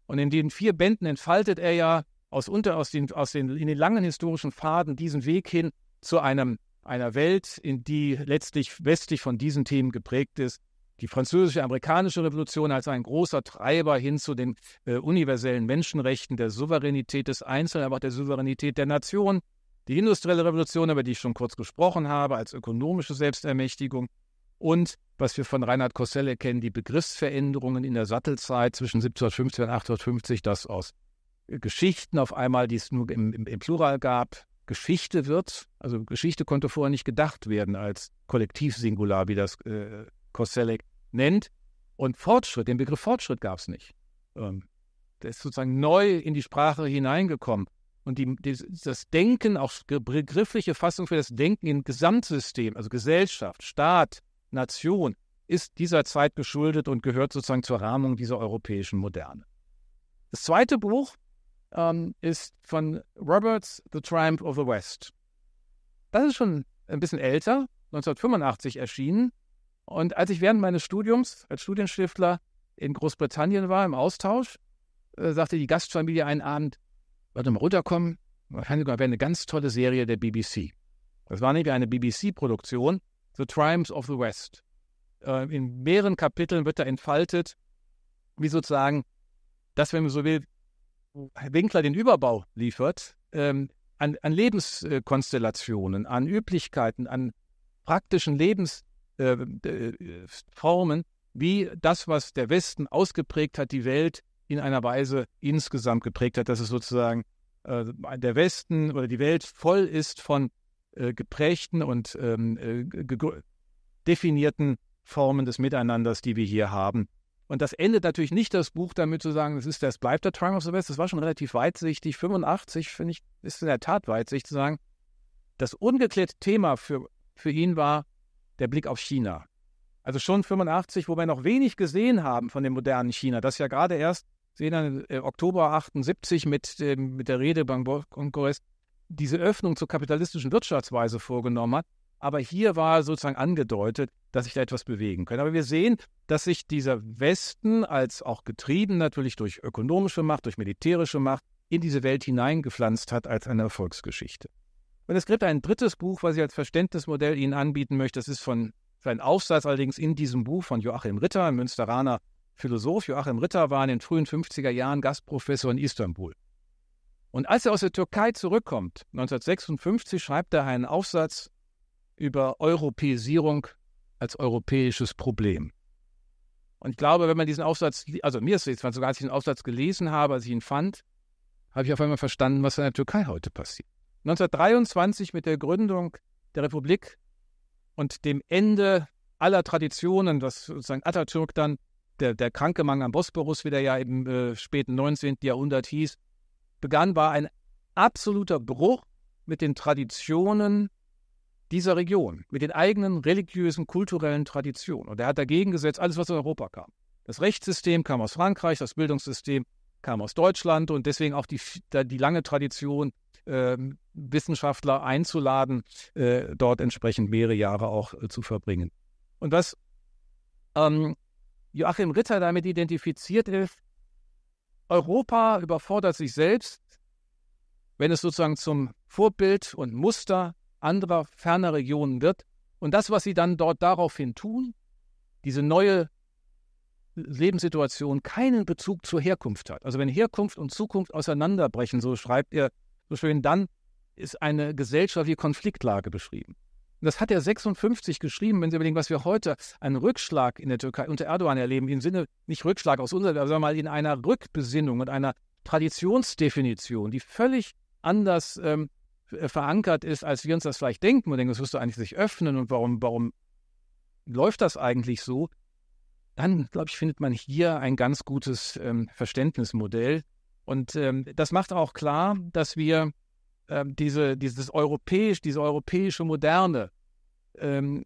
Und in den vier Bänden entfaltet er ja aus, unter, aus, den, aus den, in den langen historischen Faden diesen Weg hin zu einem, einer Welt, in die letztlich westlich von diesen Themen geprägt ist. Die französische amerikanische Revolution als ein großer Treiber hin zu den äh, universellen Menschenrechten, der Souveränität des Einzelnen, aber auch der Souveränität der Nation, die industrielle Revolution, über die ich schon kurz gesprochen habe, als ökonomische Selbstermächtigung und was wir von Reinhard Kosselle kennen, die Begriffsveränderungen in der Sattelzeit zwischen 1750 und 1850, das aus äh, Geschichten auf einmal, die es nur im, im, im Plural gab, Geschichte wird. Also Geschichte konnte vorher nicht gedacht werden als Kollektivsingular, wie das äh, Koselleck nennt. Und Fortschritt, den Begriff Fortschritt gab es nicht. Ähm, der ist sozusagen neu in die Sprache hineingekommen und die, die, das Denken, auch begriffliche Fassung für das Denken im Gesamtsystem, also Gesellschaft, Staat, Nation, ist dieser Zeit geschuldet und gehört sozusagen zur Rahmung dieser europäischen Moderne. Das zweite Buch ähm, ist von Roberts, The Triumph of the West. Das ist schon ein bisschen älter, 1985 erschienen. Und als ich während meines Studiums als Studienstifter in Großbritannien war, im Austausch, äh, sagte die Gastfamilie einen Abend, warte mal, runterkommen. Wahrscheinlich wäre eine ganz tolle Serie der BBC. Das war nämlich eine BBC-Produktion, The Triumphs of the West. Äh, in mehreren Kapiteln wird da entfaltet, wie sozusagen das, wenn man so will, Winkler den Überbau liefert, ähm, an, an, Lebenskonstellationen, an Üblichkeiten, an praktischen Lebensformen, äh, äh, wie das, was der Westen ausgeprägt hat, die Welt in einer Weise insgesamt geprägt hat, dass es sozusagen äh, der Westen oder die Welt voll ist von äh, geprägten und ähm, äh, definierten Formen des Miteinanders, die wir hier haben. Und das endet natürlich nicht das Buch damit zu sagen, das ist das bleibt der Triumph of the West. Das war schon relativ weitsichtig. 85 finde ich ist in der Tat weitsichtig zu sagen. Das ungeklärte Thema für, für ihn war der Blick auf China. Also schon 85, wo wir noch wenig gesehen haben von dem modernen China, das ja gerade erst sehen dann äh, Oktober 78 mit, äh, mit der Rede beim Kongress diese Öffnung zur kapitalistischen Wirtschaftsweise vorgenommen hat. Aber hier war sozusagen angedeutet, dass sich da etwas bewegen könnte. Aber wir sehen, dass sich dieser Westen, als auch getrieben natürlich durch ökonomische Macht, durch militärische Macht, in diese Welt hineingepflanzt hat als eine Erfolgsgeschichte. Und es gibt ein drittes Buch, was ich als Verständnismodell Ihnen anbieten möchte. Das ist von, ein Aufsatz allerdings in diesem Buch von Joachim Ritter, Münsteraner Philosoph Joachim Ritter war in den frühen 50er Jahren Gastprofessor in Istanbul. Und als er aus der Türkei zurückkommt, 1956, schreibt er einen Aufsatz über Europäisierung als europäisches Problem. Und ich glaube, wenn man diesen Aufsatz, also mir ist es jetzt, sogar als ich den Aufsatz gelesen habe, als ich ihn fand, habe ich auf einmal verstanden, was in der Türkei heute passiert. 1923 mit der Gründung der Republik und dem Ende aller Traditionen, was sozusagen Atatürk dann der, der kranke Mann am Bosporus, wie der ja im äh, späten 19. Jahrhundert hieß, begann, war ein absoluter Bruch mit den Traditionen dieser Region, mit den eigenen religiösen, kulturellen Traditionen. Und er hat dagegen gesetzt, alles, was aus Europa kam. Das Rechtssystem kam aus Frankreich, das Bildungssystem kam aus Deutschland und deswegen auch die, die lange Tradition, äh, Wissenschaftler einzuladen, äh, dort entsprechend mehrere Jahre auch äh, zu verbringen. Und was ähm, Joachim Ritter damit identifiziert ist, Europa überfordert sich selbst, wenn es sozusagen zum Vorbild und Muster anderer ferner Regionen wird. Und das, was sie dann dort daraufhin tun, diese neue Lebenssituation keinen Bezug zur Herkunft hat. Also wenn Herkunft und Zukunft auseinanderbrechen, so schreibt er so schön, dann ist eine gesellschaftliche Konfliktlage beschrieben das hat er 56 geschrieben, wenn Sie überlegen, was wir heute einen Rückschlag in der Türkei unter Erdogan erleben, im Sinne, nicht Rückschlag aus unserer, sondern mal in einer Rückbesinnung und einer Traditionsdefinition, die völlig anders ähm, äh, verankert ist, als wir uns das vielleicht denken. Und denken, das wirst du eigentlich sich öffnen und warum, warum läuft das eigentlich so? Dann, glaube ich, findet man hier ein ganz gutes ähm, Verständnismodell. Und ähm, das macht auch klar, dass wir ähm, diese, dieses europäisch, diese europäische Moderne, ähm,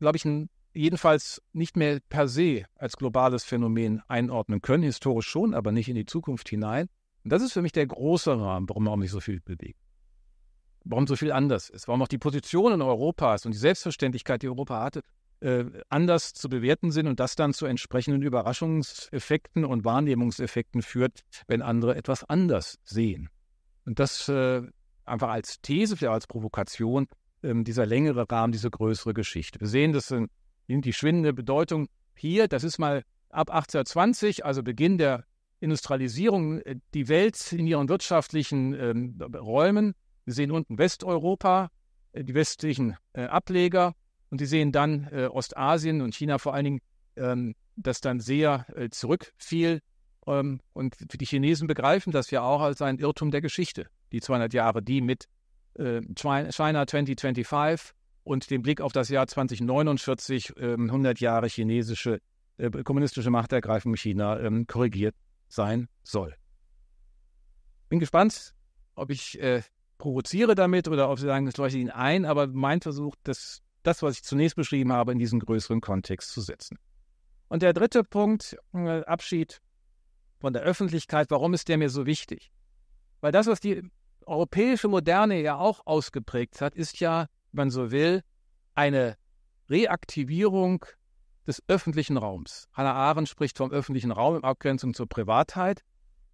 glaube ich, jedenfalls nicht mehr per se als globales Phänomen einordnen können, historisch schon, aber nicht in die Zukunft hinein. Und das ist für mich der große Rahmen, warum auch mich so viel bewegt. Warum so viel anders ist, warum auch die Positionen Europas und die Selbstverständlichkeit, die Europa hatte, äh, anders zu bewerten sind und das dann zu entsprechenden Überraschungseffekten und Wahrnehmungseffekten führt, wenn andere etwas anders sehen. Und das äh, einfach als These, vielleicht als Provokation, ähm, dieser längere Rahmen, diese größere Geschichte. Wir sehen das in, die schwindende Bedeutung hier. Das ist mal ab 1820, also Beginn der Industrialisierung, äh, die Welt in ihren wirtschaftlichen ähm, Räumen. Wir sehen unten Westeuropa, äh, die westlichen äh, Ableger und Sie sehen dann äh, Ostasien und China vor allen Dingen, ähm, das dann sehr äh, zurückfiel. Ähm, und die Chinesen begreifen das ja auch als einen Irrtum der Geschichte die 200 Jahre, die mit äh, China 2025 und dem Blick auf das Jahr 2049, 100 ähm, Jahre chinesische äh, kommunistische Machtergreifung China, ähm, korrigiert sein soll. Bin gespannt, ob ich äh, provoziere damit oder ob Sie sagen, es leuchtet Ihnen ein, aber mein Versuch, das, das, was ich zunächst beschrieben habe, in diesen größeren Kontext zu setzen. Und der dritte Punkt, Abschied von der Öffentlichkeit, warum ist der mir so wichtig? Weil das, was die europäische Moderne ja auch ausgeprägt hat, ist ja, wenn man so will, eine Reaktivierung des öffentlichen Raums. Hannah Arendt spricht vom öffentlichen Raum in Abgrenzung zur Privatheit.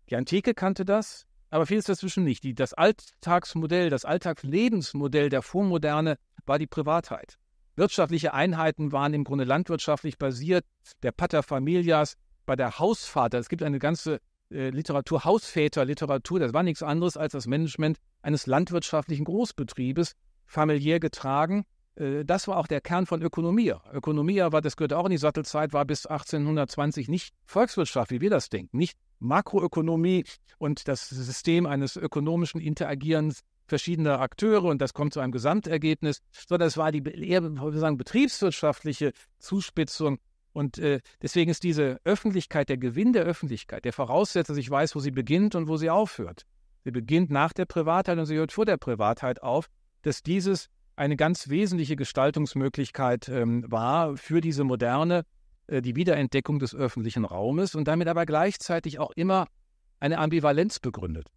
Die Antike kannte das, aber vieles dazwischen nicht. Die, das Alltagsmodell, das Alltagslebensmodell der Vormoderne war die Privatheit. Wirtschaftliche Einheiten waren im Grunde landwirtschaftlich basiert, der Pater Familias, bei der Hausvater. Es gibt eine ganze äh, Literatur, Hausväterliteratur, das war nichts anderes als das Management eines landwirtschaftlichen Großbetriebes, familiär getragen. Äh, das war auch der Kern von Ökonomia. Ökonomia war, das gehört auch in die Sattelzeit, war bis 1820 nicht Volkswirtschaft, wie wir das denken, nicht Makroökonomie und das System eines ökonomischen Interagierens verschiedener Akteure und das kommt zu einem Gesamtergebnis, sondern es war die eher sagen, betriebswirtschaftliche Zuspitzung und äh, deswegen ist diese Öffentlichkeit, der Gewinn der Öffentlichkeit, der voraussetzt, dass ich weiß, wo sie beginnt und wo sie aufhört. Sie beginnt nach der Privatheit und sie hört vor der Privatheit auf, dass dieses eine ganz wesentliche Gestaltungsmöglichkeit ähm, war für diese moderne, äh, die Wiederentdeckung des öffentlichen Raumes und damit aber gleichzeitig auch immer eine Ambivalenz begründet.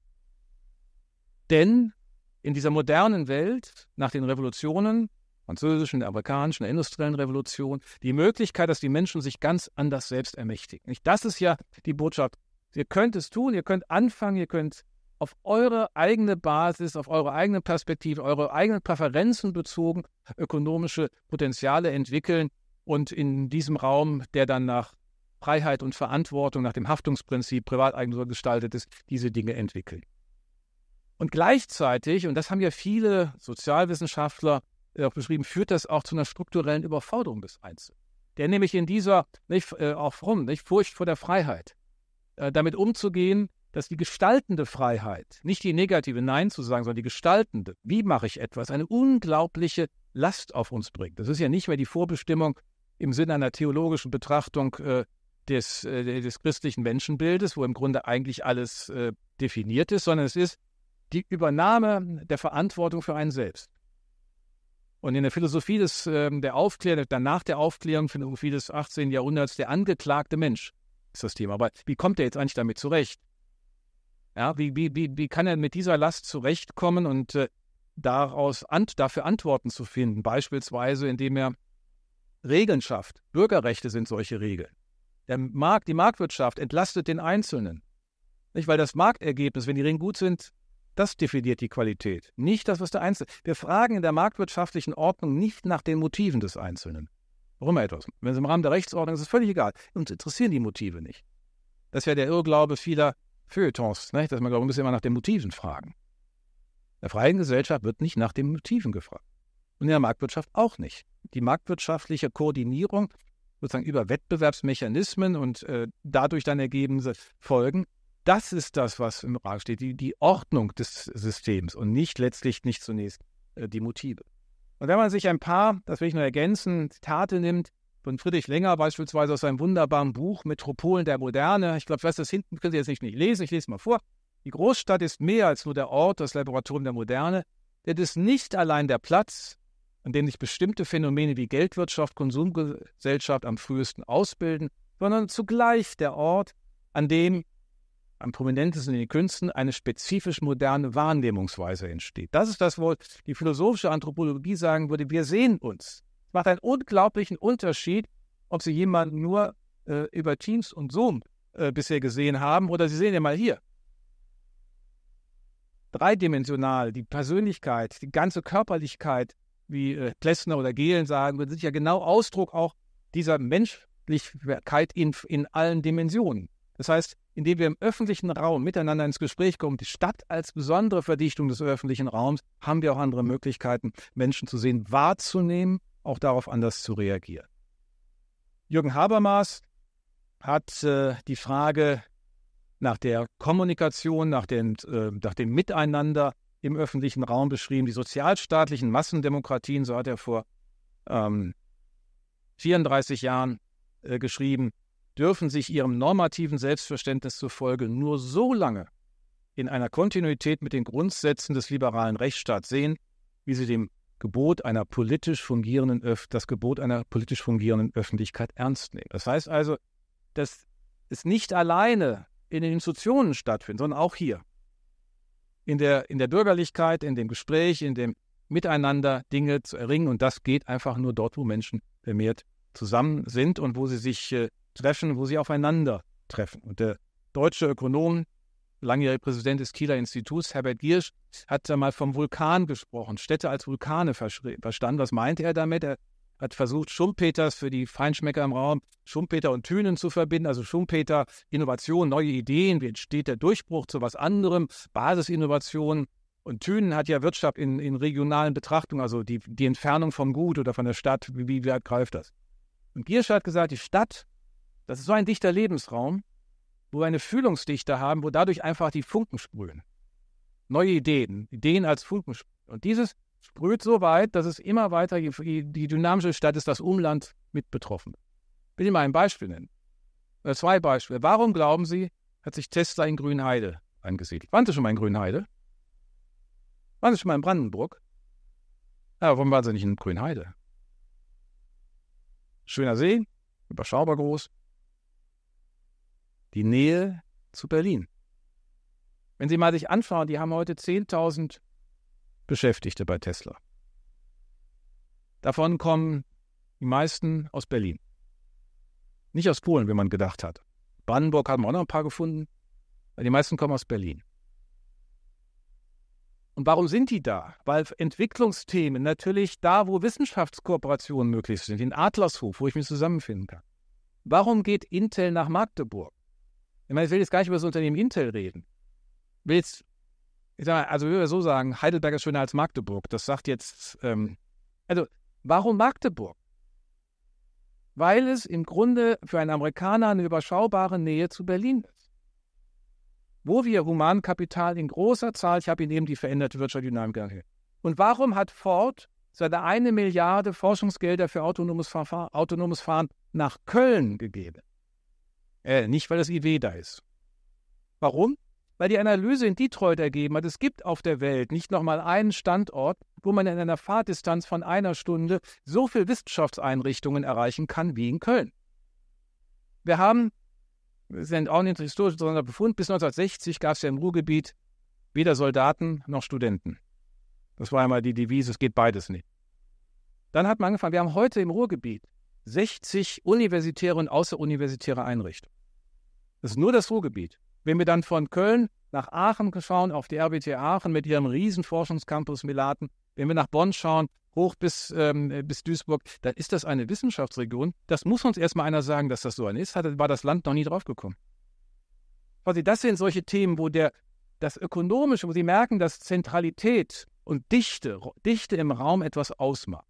Denn in dieser modernen Welt nach den Revolutionen französischen, der amerikanischen, der industriellen Revolution, die Möglichkeit, dass die Menschen sich ganz anders selbst ermächtigen. Das ist ja die Botschaft. Ihr könnt es tun, ihr könnt anfangen, ihr könnt auf eure eigene Basis, auf eure eigene Perspektive, eure eigenen Präferenzen bezogen ökonomische Potenziale entwickeln und in diesem Raum, der dann nach Freiheit und Verantwortung, nach dem Haftungsprinzip Privateigentum gestaltet ist, diese Dinge entwickeln. Und gleichzeitig, und das haben ja viele Sozialwissenschaftler auch beschrieben, führt das auch zu einer strukturellen Überforderung des Einzelnen. Der nämlich in dieser, nicht, äh, auch fromm, nicht, Furcht vor der Freiheit, äh, damit umzugehen, dass die gestaltende Freiheit, nicht die negative Nein zu sagen, sondern die gestaltende, wie mache ich etwas, eine unglaubliche Last auf uns bringt. Das ist ja nicht mehr die Vorbestimmung im Sinne einer theologischen Betrachtung äh, des, äh, des christlichen Menschenbildes, wo im Grunde eigentlich alles äh, definiert ist, sondern es ist die Übernahme der Verantwortung für einen selbst. Und in der Philosophie des, ähm, der Aufklärung, danach der Aufklärung, Philosophie des 18. Jahrhunderts, der angeklagte Mensch ist das Thema. Aber wie kommt er jetzt eigentlich damit zurecht? Ja, wie, wie, wie, wie kann er mit dieser Last zurechtkommen und äh, daraus an, dafür Antworten zu finden? Beispielsweise, indem er Regeln schafft. Bürgerrechte sind solche Regeln. Der Markt, die Marktwirtschaft entlastet den Einzelnen. Nicht, weil das Marktergebnis, wenn die Regeln gut sind, das definiert die Qualität, nicht das, was der Einzelne. Wir fragen in der marktwirtschaftlichen Ordnung nicht nach den Motiven des Einzelnen. Warum etwas? Wenn es im Rahmen der Rechtsordnung ist, ist es völlig egal. Uns interessieren die Motive nicht. Das wäre der Irrglaube vieler Feuilletons, ne? dass man glaubt, man muss immer nach den Motiven fragen. In der freien Gesellschaft wird nicht nach den Motiven gefragt. Und in der Marktwirtschaft auch nicht. Die marktwirtschaftliche Koordinierung sozusagen über Wettbewerbsmechanismen und äh, dadurch dann ergebende Folgen das ist das, was im Rahmen steht, die, die Ordnung des Systems und nicht letztlich nicht zunächst äh, die Motive. Und wenn man sich ein paar, das will ich nur ergänzen, Zitate nimmt, von Friedrich Lenger beispielsweise aus seinem wunderbaren Buch Metropolen der Moderne. Ich glaube, was das hinten können Sie jetzt nicht, nicht lesen. Ich lese mal vor. Die Großstadt ist mehr als nur der Ort, das Laboratorium der Moderne, denn es ist nicht allein der Platz, an dem sich bestimmte Phänomene wie Geldwirtschaft, Konsumgesellschaft am frühesten ausbilden, sondern zugleich der Ort, an dem am prominentesten in den Künsten eine spezifisch moderne Wahrnehmungsweise entsteht. Das ist das, wo die philosophische Anthropologie sagen würde, wir sehen uns. Es macht einen unglaublichen Unterschied, ob Sie jemanden nur äh, über Teams und Zoom äh, bisher gesehen haben oder Sie sehen ihn mal hier. Dreidimensional, die Persönlichkeit, die ganze Körperlichkeit, wie äh, Plessner oder Gehlen sagen, sind ja genau Ausdruck auch dieser Menschlichkeit in, in allen Dimensionen. Das heißt, indem wir im öffentlichen Raum miteinander ins Gespräch kommen, die Stadt als besondere Verdichtung des öffentlichen Raums, haben wir auch andere Möglichkeiten, Menschen zu sehen, wahrzunehmen, auch darauf anders zu reagieren. Jürgen Habermas hat äh, die Frage nach der Kommunikation, nach dem, äh, nach dem Miteinander im öffentlichen Raum beschrieben. Die sozialstaatlichen Massendemokratien, so hat er vor ähm, 34 Jahren äh, geschrieben, dürfen sich ihrem normativen Selbstverständnis zufolge nur so lange in einer Kontinuität mit den Grundsätzen des liberalen Rechtsstaats sehen, wie sie dem Gebot einer politisch fungierenden Öf das Gebot einer politisch fungierenden Öffentlichkeit ernst nehmen. Das heißt also, dass es nicht alleine in den Institutionen stattfindet, sondern auch hier. In der, in der Bürgerlichkeit, in dem Gespräch, in dem Miteinander Dinge zu erringen. Und das geht einfach nur dort, wo Menschen vermehrt zusammen sind und wo sie sich äh, treffen, wo sie aufeinander treffen. Und der deutsche Ökonom, langjähriger Präsident des Kieler Instituts, Herbert Giersch, hat da mal vom Vulkan gesprochen, Städte als Vulkane verstanden. Was meinte er damit? Er hat versucht, Schumpeters für die Feinschmecker im Raum, Schumpeter und Thünen zu verbinden. Also Schumpeter, Innovation, neue Ideen, wie entsteht der Durchbruch zu was anderem, Basisinnovation. Und Thünen hat ja Wirtschaft in, in regionalen Betrachtungen, also die, die Entfernung vom Gut oder von der Stadt, wie, wie greift das? Und Giersch hat gesagt, die Stadt das ist so ein dichter Lebensraum, wo wir eine Fühlungsdichte haben, wo dadurch einfach die Funken sprühen. Neue Ideen, Ideen als Funken sprühen. Und dieses sprüht so weit, dass es immer weiter, die dynamische Stadt ist das Umland mit betroffen. Ich Will Ihnen mal ein Beispiel nennen. Oder äh, zwei Beispiele. Warum glauben Sie, hat sich Tesla in Grünheide angesiedelt? Waren Sie schon mal in Grünheide? Waren Sie schon mal in Brandenburg? Ja, warum waren Sie nicht in Grünheide? Schöner See, überschaubar groß, die Nähe zu Berlin. Wenn Sie mal sich anschauen, die haben heute 10.000 Beschäftigte bei Tesla. Davon kommen die meisten aus Berlin. Nicht aus Polen, wie man gedacht hat. Brandenburg haben wir auch noch ein paar gefunden. aber Die meisten kommen aus Berlin. Und warum sind die da? Weil Entwicklungsthemen natürlich da, wo Wissenschaftskooperationen möglich sind, in Adlershof, wo ich mich zusammenfinden kann. Warum geht Intel nach Magdeburg? Ich meine, ich will jetzt gar nicht über das Unternehmen Intel reden. Ich will jetzt, ich sag mal, also würde ich so sagen, Heidelberg ist schöner als Magdeburg. Das sagt jetzt, ähm, also warum Magdeburg? Weil es im Grunde für einen Amerikaner eine überschaubare Nähe zu Berlin ist. Wo wir Humankapital in großer Zahl, ich habe Ihnen eben die veränderte Wirtschaftsdynamik erklärt. Und warum hat Ford seine eine Milliarde Forschungsgelder für autonomes Fahren nach Köln gegeben? Äh, nicht, weil das IW da ist. Warum? Weil die Analyse in Detroit ergeben hat, es gibt auf der Welt nicht nochmal einen Standort, wo man in einer Fahrtdistanz von einer Stunde so viele Wissenschaftseinrichtungen erreichen kann wie in Köln. Wir haben, das ist auch ein historischer Sonderbefund, bis 1960 gab es ja im Ruhrgebiet weder Soldaten noch Studenten. Das war einmal die Devise, es geht beides nicht. Dann hat man angefangen, wir haben heute im Ruhrgebiet 60 universitäre und außeruniversitäre Einrichtungen. Das ist nur das Ruhrgebiet. Wenn wir dann von Köln nach Aachen schauen, auf die RWTH Aachen mit ihrem riesen Forschungscampus Melaten, wenn wir nach Bonn schauen, hoch bis, ähm, bis Duisburg, dann ist das eine Wissenschaftsregion. Das muss uns erstmal einer sagen, dass das so ein ist. Hat, war das Land noch nie draufgekommen. Also das sind solche Themen, wo der, das Ökonomische, wo Sie merken, dass Zentralität und Dichte, Dichte im Raum etwas ausmacht.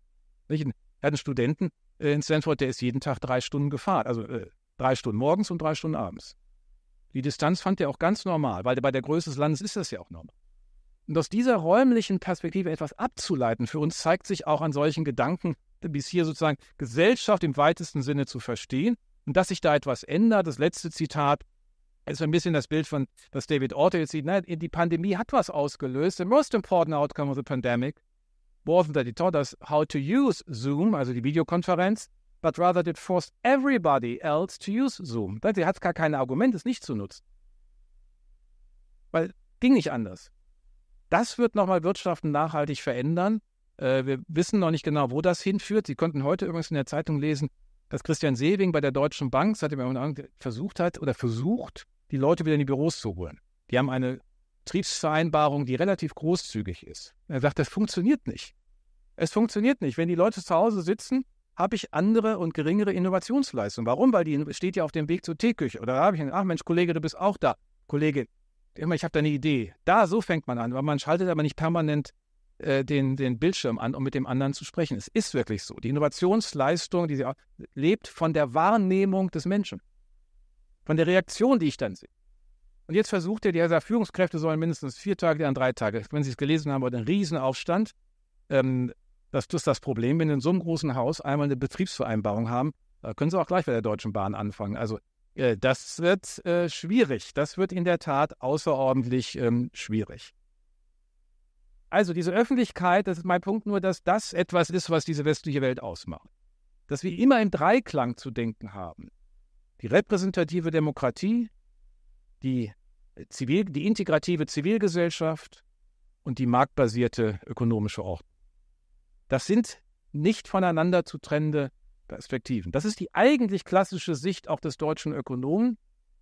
Ich hatte einen Studenten äh, in Stanford, der ist jeden Tag drei Stunden gefahren. Also äh, drei Stunden morgens und drei Stunden abends. Die Distanz fand er auch ganz normal, weil bei der Größe des Landes ist das ja auch normal. Und aus dieser räumlichen Perspektive etwas abzuleiten für uns zeigt sich auch an solchen Gedanken, bis hier sozusagen Gesellschaft im weitesten Sinne zu verstehen und dass sich da etwas ändert. Das letzte Zitat ist ein bisschen das Bild von, was David Orte jetzt sieht. Ne? Die Pandemie hat was ausgelöst. The most important outcome of the pandemic wasn't that it taught us how to use Zoom, also die Videokonferenz, but rather did force everybody else to use Zoom. Sie hat gar kein Argument, es nicht zu nutzen. Weil ging nicht anders. Das wird nochmal Wirtschaften nachhaltig verändern. Äh, wir wissen noch nicht genau, wo das hinführt. Sie konnten heute übrigens in der Zeitung lesen, dass Christian Seewing bei der Deutschen Bank, seitdem er versucht hat oder versucht, die Leute wieder in die Büros zu holen. Die haben eine Betriebsvereinbarung, die relativ großzügig ist. Er sagt, das funktioniert nicht. Es funktioniert nicht. Wenn die Leute zu Hause sitzen, habe ich andere und geringere Innovationsleistung. Warum? Weil die steht ja auf dem Weg zur Teeküche. Oder habe ich einen, ach Mensch, Kollege, du bist auch da. Kollege, immer, ich habe da eine Idee. Da, so fängt man an, weil man schaltet aber nicht permanent äh, den, den Bildschirm an, um mit dem anderen zu sprechen. Es ist wirklich so. Die Innovationsleistung, die sie auch, lebt von der Wahrnehmung des Menschen. Von der Reaktion, die ich dann sehe. Und jetzt versucht er, die Führungskräfte sollen mindestens vier Tage, dann drei Tage. Wenn Sie es gelesen haben, oder einen Riesenaufstand. Ähm, das ist das Problem, wenn Sie in so einem großen Haus einmal eine Betriebsvereinbarung haben, da können Sie auch gleich bei der Deutschen Bahn anfangen. Also äh, das wird äh, schwierig. Das wird in der Tat außerordentlich ähm, schwierig. Also diese Öffentlichkeit, das ist mein Punkt nur, dass das etwas ist, was diese westliche Welt ausmacht. Dass wir immer im Dreiklang zu denken haben. Die repräsentative Demokratie, die, Zivil, die integrative Zivilgesellschaft und die marktbasierte ökonomische Ordnung. Das sind nicht voneinander zu trennende Perspektiven. Das ist die eigentlich klassische Sicht auch des deutschen Ökonomen.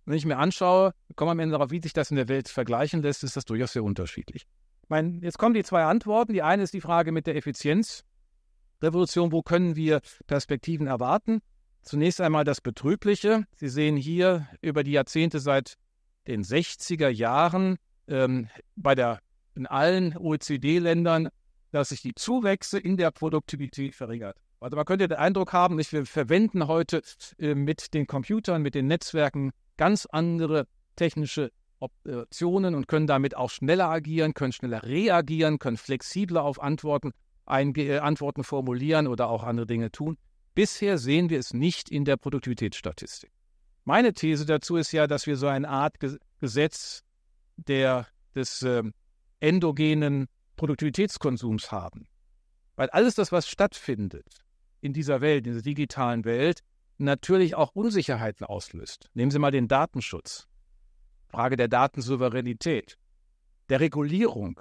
Wenn ich mir anschaue, komme am Ende darauf, wie sich das in der Welt vergleichen lässt, ist das durchaus sehr unterschiedlich. Meine, jetzt kommen die zwei Antworten. Die eine ist die Frage mit der Effizienzrevolution. Wo können wir Perspektiven erwarten? Zunächst einmal das Betrübliche. Sie sehen hier über die Jahrzehnte seit den 60er Jahren ähm, bei der, in allen OECD-Ländern dass sich die Zuwächse in der Produktivität verringert. Also man könnte den Eindruck haben, wir verwenden heute äh, mit den Computern, mit den Netzwerken ganz andere technische Optionen und können damit auch schneller agieren, können schneller reagieren, können flexibler auf Antworten, äh, Antworten formulieren oder auch andere Dinge tun. Bisher sehen wir es nicht in der Produktivitätsstatistik. Meine These dazu ist ja, dass wir so eine Art Gesetz der, des ähm, endogenen Produktivitätskonsums haben. Weil alles das, was stattfindet in dieser Welt, in dieser digitalen Welt, natürlich auch Unsicherheiten auslöst. Nehmen Sie mal den Datenschutz, Frage der Datensouveränität, der Regulierung,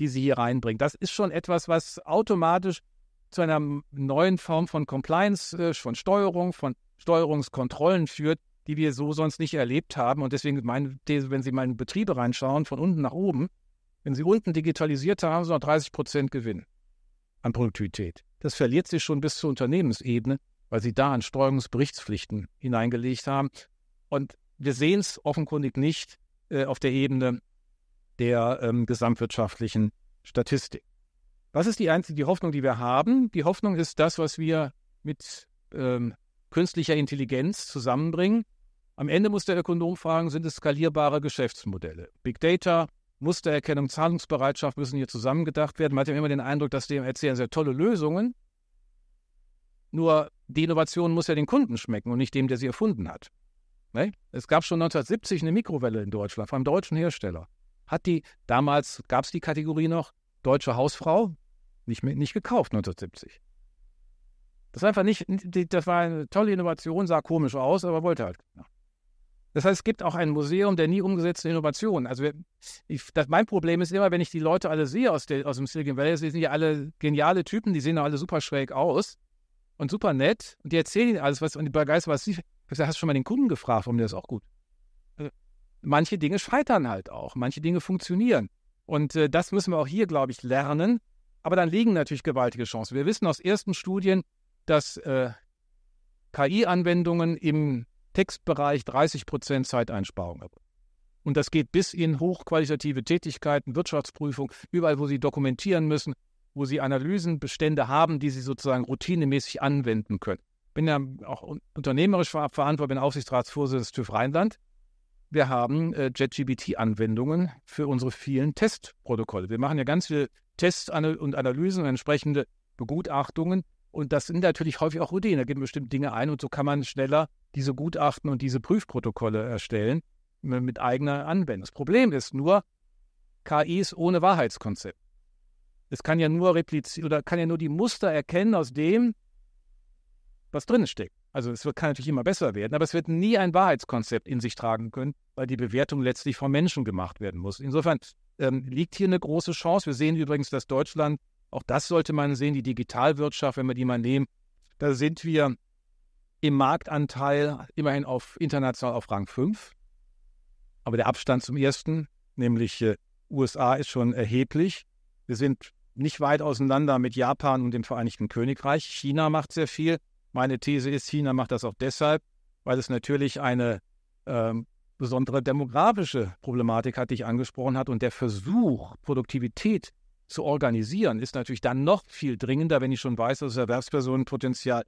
die Sie hier reinbringen. Das ist schon etwas, was automatisch zu einer neuen Form von Compliance, äh, von Steuerung, von Steuerungskontrollen führt, die wir so sonst nicht erlebt haben. Und deswegen, meine, These, wenn Sie mal in Betriebe reinschauen, von unten nach oben, wenn Sie unten digitalisiert haben, haben Sie noch 30 Prozent Gewinn an Produktivität. Das verliert sich schon bis zur Unternehmensebene, weil Sie da an Steuerungsberichtspflichten hineingelegt haben. Und wir sehen es offenkundig nicht äh, auf der Ebene der ähm, gesamtwirtschaftlichen Statistik. Was ist die einzige die Hoffnung, die wir haben? Die Hoffnung ist das, was wir mit ähm, künstlicher Intelligenz zusammenbringen. Am Ende muss der Ökonom fragen, sind es skalierbare Geschäftsmodelle? Big Data, Mustererkennung, Zahlungsbereitschaft müssen hier zusammengedacht werden. Man hat ja immer den Eindruck, dass dem erzählen sehr tolle Lösungen. Nur die Innovation muss ja den Kunden schmecken und nicht dem, der sie erfunden hat. Ne? Es gab schon 1970 eine Mikrowelle in Deutschland, von einem deutschen Hersteller. Hat die, damals gab es die Kategorie noch, deutsche Hausfrau, nicht, nicht gekauft 1970. Das, war einfach nicht, das war eine tolle Innovation, sah komisch aus, aber wollte halt. Ja. Das heißt, es gibt auch ein Museum der nie umgesetzten Innovationen. Also ich, das, mein Problem ist immer, wenn ich die Leute alle sehe aus, der, aus dem Silicon Valley, sie sind ja alle geniale Typen, die sehen alle super schräg aus und super nett und die erzählen ihnen alles was und die begeistern was sie. Ich hast du schon mal den Kunden gefragt, warum der das auch gut? Also, manche Dinge scheitern halt auch, manche Dinge funktionieren. Und äh, das müssen wir auch hier, glaube ich, lernen. Aber dann liegen natürlich gewaltige Chancen. Wir wissen aus ersten Studien, dass äh, KI-Anwendungen im Textbereich 30 Prozent Zeiteinsparung ab. Und das geht bis in hochqualitative Tätigkeiten, Wirtschaftsprüfung, überall, wo Sie dokumentieren müssen, wo Sie Analysenbestände haben, die Sie sozusagen routinemäßig anwenden können. Ich Bin ja auch unternehmerisch verantwortlich, bin Aufsichtsratsvorsitzender des TÜV Rheinland. Wir haben äh, JetGBT-Anwendungen für unsere vielen Testprotokolle. Wir machen ja ganz viele Tests und Analysen und entsprechende Begutachtungen und das sind natürlich häufig auch Routinen. Da geben bestimmt Dinge ein und so kann man schneller diese Gutachten und diese Prüfprotokolle erstellen mit eigener Anwendung. Das Problem ist nur, KIs ohne Wahrheitskonzept. Es kann ja nur replizieren oder kann ja nur die Muster erkennen aus dem, was drin steckt. Also es kann natürlich immer besser werden, aber es wird nie ein Wahrheitskonzept in sich tragen können, weil die Bewertung letztlich von Menschen gemacht werden muss. Insofern ähm, liegt hier eine große Chance. Wir sehen übrigens, dass Deutschland auch das sollte man sehen, die Digitalwirtschaft, wenn wir die mal nehmen, da sind wir im Marktanteil immerhin auf international auf Rang 5. Aber der Abstand zum ersten, nämlich äh, USA, ist schon erheblich. Wir sind nicht weit auseinander mit Japan und dem Vereinigten Königreich. China macht sehr viel. Meine These ist, China macht das auch deshalb, weil es natürlich eine ähm, besondere demografische Problematik hat, die ich angesprochen habe. Und der Versuch, Produktivität zu organisieren, ist natürlich dann noch viel dringender, wenn ich schon weiß, dass das Erwerbspersonenpotenzial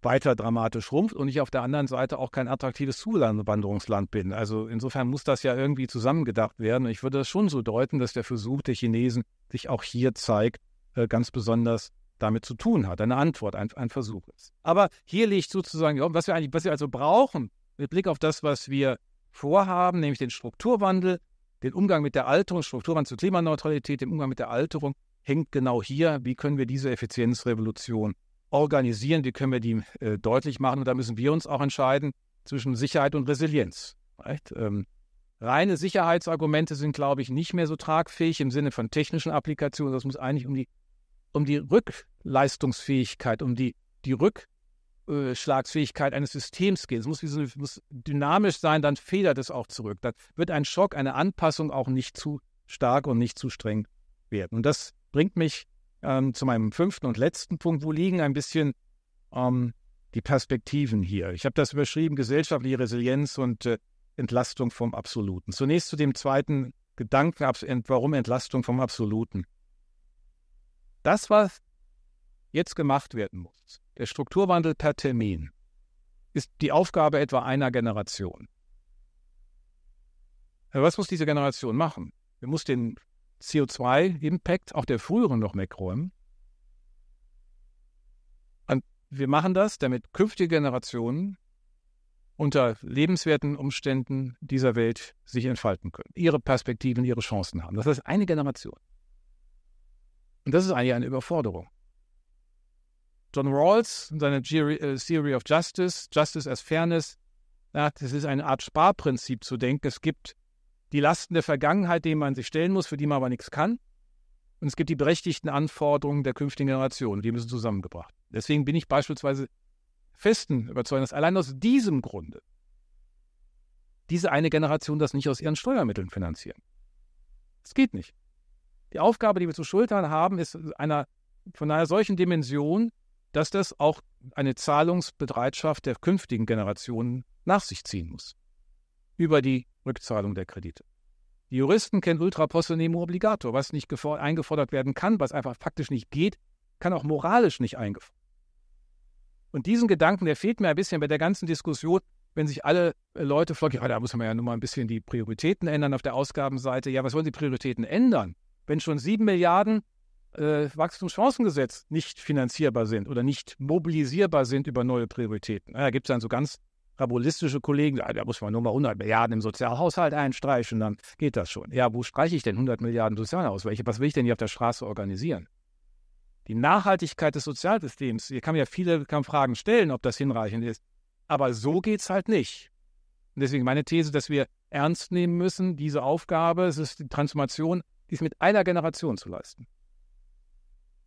weiter dramatisch schrumpft und ich auf der anderen Seite auch kein attraktives Zuwanderungsland bin. Also insofern muss das ja irgendwie zusammengedacht werden. Und ich würde das schon so deuten, dass der Versuch der Chinesen sich auch hier zeigt, äh, ganz besonders damit zu tun hat. Eine Antwort, ein, ein Versuch ist. Aber hier liegt sozusagen, was wir eigentlich, was wir also brauchen, mit Blick auf das, was wir vorhaben, nämlich den Strukturwandel, den Umgang mit der Alterung, Strukturwandel zur Klimaneutralität, den Umgang mit der Alterung, hängt genau hier, wie können wir diese Effizienzrevolution organisieren, wie können wir die äh, deutlich machen. Und da müssen wir uns auch entscheiden zwischen Sicherheit und Resilienz. Ähm, reine Sicherheitsargumente sind, glaube ich, nicht mehr so tragfähig im Sinne von technischen Applikationen. Das muss eigentlich um die, um die Rückleistungsfähigkeit, um die, die Rück, Durchschlagsfähigkeit äh, eines Systems geht. Es muss, so, muss, dynamisch sein, dann federt es auch zurück. Dann wird ein Schock, eine Anpassung auch nicht zu stark und nicht zu streng werden. Und das bringt mich ähm, zu meinem fünften und letzten Punkt. Wo liegen ein bisschen ähm, die Perspektiven hier? Ich habe das überschrieben, gesellschaftliche Resilienz und äh, Entlastung vom Absoluten. Zunächst zu dem zweiten Gedanken, warum Entlastung vom Absoluten. Das, was jetzt gemacht werden muss, der Strukturwandel per Termin ist die Aufgabe etwa einer Generation. Aber was muss diese Generation machen? Wir muss den CO2-Impact auch der früheren noch wegräumen. Und wir machen das, damit künftige Generationen unter lebenswerten Umständen dieser Welt sich entfalten können, ihre Perspektiven, ihre Chancen haben. Das heißt eine Generation. Und das ist eigentlich eine Überforderung. John Rawls in seiner äh, Theory of Justice, Justice as Fairness, sagt, es ist eine Art Sparprinzip zu denken. Es gibt die Lasten der Vergangenheit, denen man sich stellen muss, für die man aber nichts kann. Und es gibt die berechtigten Anforderungen der künftigen Generation, die müssen zusammengebracht. Deswegen bin ich beispielsweise festen Überzeugung, dass allein aus diesem Grunde diese eine Generation das nicht aus ihren Steuermitteln finanzieren. Es geht nicht. Die Aufgabe, die wir zu schultern haben, ist einer, von einer solchen Dimension, dass das auch eine Zahlungsbereitschaft der künftigen Generationen nach sich ziehen muss. Über die Rückzahlung der Kredite. Die Juristen kennen ultra posse nemo obligator. Was nicht eingefordert werden kann, was einfach faktisch nicht geht, kann auch moralisch nicht eingefordert Und diesen Gedanken, der fehlt mir ein bisschen bei der ganzen Diskussion, wenn sich alle äh, Leute flockig, ja, da muss man ja nun mal ein bisschen die Prioritäten ändern auf der Ausgabenseite. Ja, was wollen die Prioritäten ändern? Wenn schon sieben Milliarden äh, Wachstumschancengesetz nicht finanzierbar sind oder nicht mobilisierbar sind über neue Prioritäten. Da gibt es dann so ganz rabulistische Kollegen, da muss man nur mal 100 Milliarden im Sozialhaushalt einstreichen, dann geht das schon. Ja, wo streiche ich denn 100 Milliarden Sozialhaus? Was will ich denn hier auf der Straße organisieren? Die Nachhaltigkeit des Sozialsystems, hier kann man ja viele kann Fragen stellen, ob das hinreichend ist, aber so geht es halt nicht. Und deswegen meine These, dass wir ernst nehmen müssen, diese Aufgabe, es ist die Transformation, dies mit einer Generation zu leisten.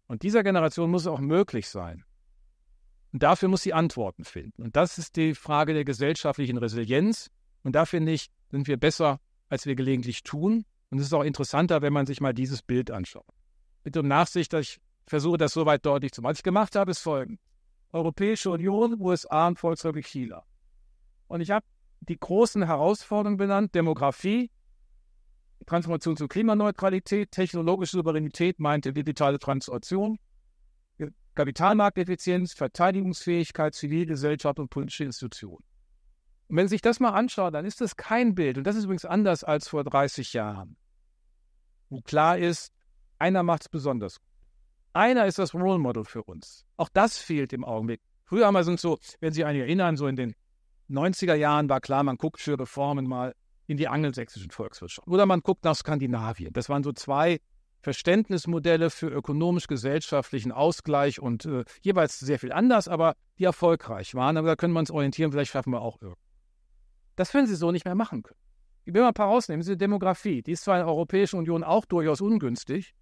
Und dieser Generation muss es auch möglich sein. Und dafür muss sie Antworten finden. Und das ist die Frage der gesellschaftlichen Resilienz. Und da finde ich, sind wir besser, als wir gelegentlich tun. Und es ist auch interessanter, wenn man sich mal dieses Bild anschaut. Bitte um Nachsicht, dass ich versuche, das soweit deutlich zu machen. Was ich gemacht habe, ist folgend. Europäische Union, USA und Volksrepublik China. Und ich habe die großen Herausforderungen benannt, Demografie, Transformation zur Klimaneutralität, technologische Souveränität meinte digitale Transaktion, Kapitalmarkteffizienz, Verteidigungsfähigkeit, Zivilgesellschaft und politische Institutionen. Und wenn Sie sich das mal anschauen, dann ist das kein Bild. Und das ist übrigens anders als vor 30 Jahren. Wo klar ist, einer macht es besonders. gut. Einer ist das Role Model für uns. Auch das fehlt im Augenblick. Früher haben wir uns so, wenn Sie sich erinnern, so in den 90er Jahren war klar, man guckt für Reformen mal in die angelsächsischen Volkswirtschaften. Oder man guckt nach Skandinavien. Das waren so zwei Verständnismodelle für ökonomisch-gesellschaftlichen Ausgleich und äh, jeweils sehr viel anders, aber die erfolgreich waren. Aber da können wir uns orientieren, vielleicht schaffen wir auch irgendwas. Das werden sie so nicht mehr machen können. Ich will mal ein paar rausnehmen. Diese Demografie, die ist zwar in der Europäischen Union auch durchaus ungünstig,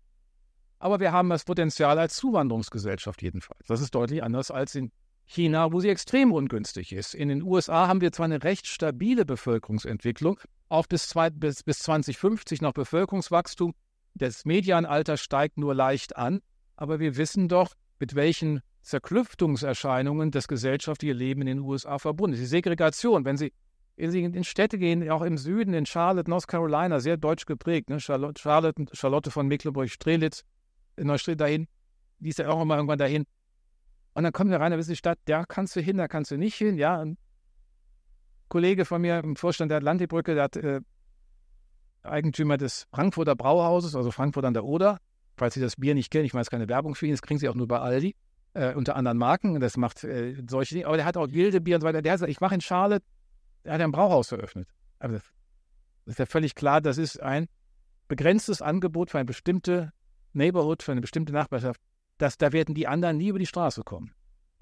aber wir haben das Potenzial als Zuwanderungsgesellschaft jedenfalls. Das ist deutlich anders als in China, wo sie extrem ungünstig ist. In den USA haben wir zwar eine recht stabile Bevölkerungsentwicklung, auch bis, 2050 noch Bevölkerungswachstum, das Medianalter steigt nur leicht an, aber wir wissen doch, mit welchen Zerklüftungserscheinungen das gesellschaftliche Leben in den USA verbunden ist. Die Segregation, wenn Sie, in Städte gehen, auch im Süden, in Charlotte, North Carolina, sehr deutsch geprägt, ne? Charlotte, Charlotte, von Mecklenburg-Strelitz, in Neustrelitz dahin, die ist ja auch immer irgendwann dahin, und dann kommt der Rainer da ist die Stadt, da kannst du hin, da kannst du nicht hin, ja. Ein Kollege von mir im Vorstand der Atlantikbrücke, der hat, äh, Eigentümer des Frankfurter Brauhauses, also Frankfurt an der Oder. Falls Sie das Bier nicht kennen, ich meine, es ist keine Werbung für ihn, das kriegen Sie auch nur bei Aldi, äh, unter anderen Marken. Das macht äh, solche Dinge. Aber der hat auch Gildebier und so weiter. Der sagt, ich mache in Charlotte, der hat ein Brauhaus eröffnet. Aber das ist ja völlig klar, das ist ein begrenztes Angebot für eine bestimmte Neighborhood, für eine bestimmte Nachbarschaft dass da werden die anderen nie über die Straße kommen.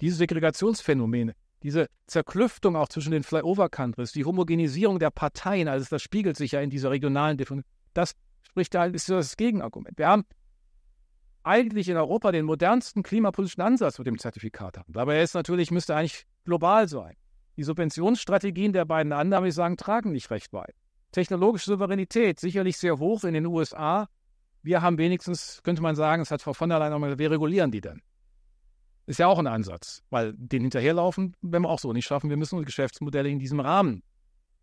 Diese Segregationsphänomene, diese Zerklüftung auch zwischen den Flyover-Countries, die Homogenisierung der Parteien, also das spiegelt sich ja in dieser regionalen Differenz, das spricht da ist das Gegenargument. Wir haben eigentlich in Europa den modernsten klimapolitischen Ansatz mit dem Zertifikat haben. Dabei ist natürlich, müsste eigentlich global sein. Die Subventionsstrategien der beiden anderen, würde ich sagen, tragen nicht recht weit. Technologische Souveränität sicherlich sehr hoch in den USA, wir haben wenigstens, könnte man sagen, es hat Frau von der Leyen auch mal gesagt, wir regulieren die denn. Ist ja auch ein Ansatz, weil den hinterherlaufen wenn wir auch so nicht schaffen. Wir müssen unsere Geschäftsmodelle in diesem Rahmen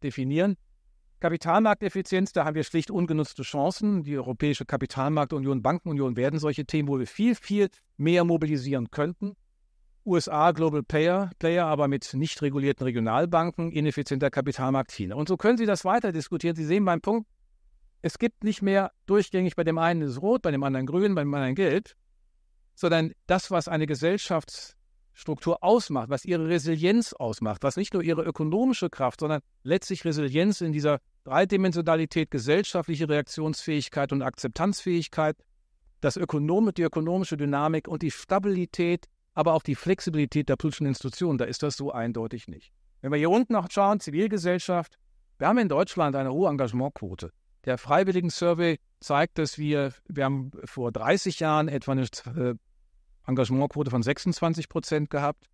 definieren. Kapitalmarkteffizienz, da haben wir schlicht ungenutzte Chancen. Die Europäische Kapitalmarktunion, Bankenunion werden solche Themen, wo wir viel, viel mehr mobilisieren könnten. USA Global Player, Player aber mit nicht regulierten Regionalbanken, ineffizienter Kapitalmarkt China. Und so können Sie das weiter diskutieren. Sie sehen meinen Punkt, es gibt nicht mehr durchgängig, bei dem einen ist rot, bei dem anderen grün, bei dem anderen gelb, sondern das, was eine Gesellschaftsstruktur ausmacht, was ihre Resilienz ausmacht, was nicht nur ihre ökonomische Kraft, sondern letztlich Resilienz in dieser Dreidimensionalität, gesellschaftliche Reaktionsfähigkeit und Akzeptanzfähigkeit, das Ökonom die ökonomische Dynamik und die Stabilität, aber auch die Flexibilität der politischen Institutionen, da ist das so eindeutig nicht. Wenn wir hier unten noch schauen, Zivilgesellschaft, wir haben in Deutschland eine hohe Engagementquote. Der Freiwilligen-Survey zeigt, dass wir, wir haben vor 30 Jahren etwa eine äh, Engagementquote von 26 Prozent gehabt.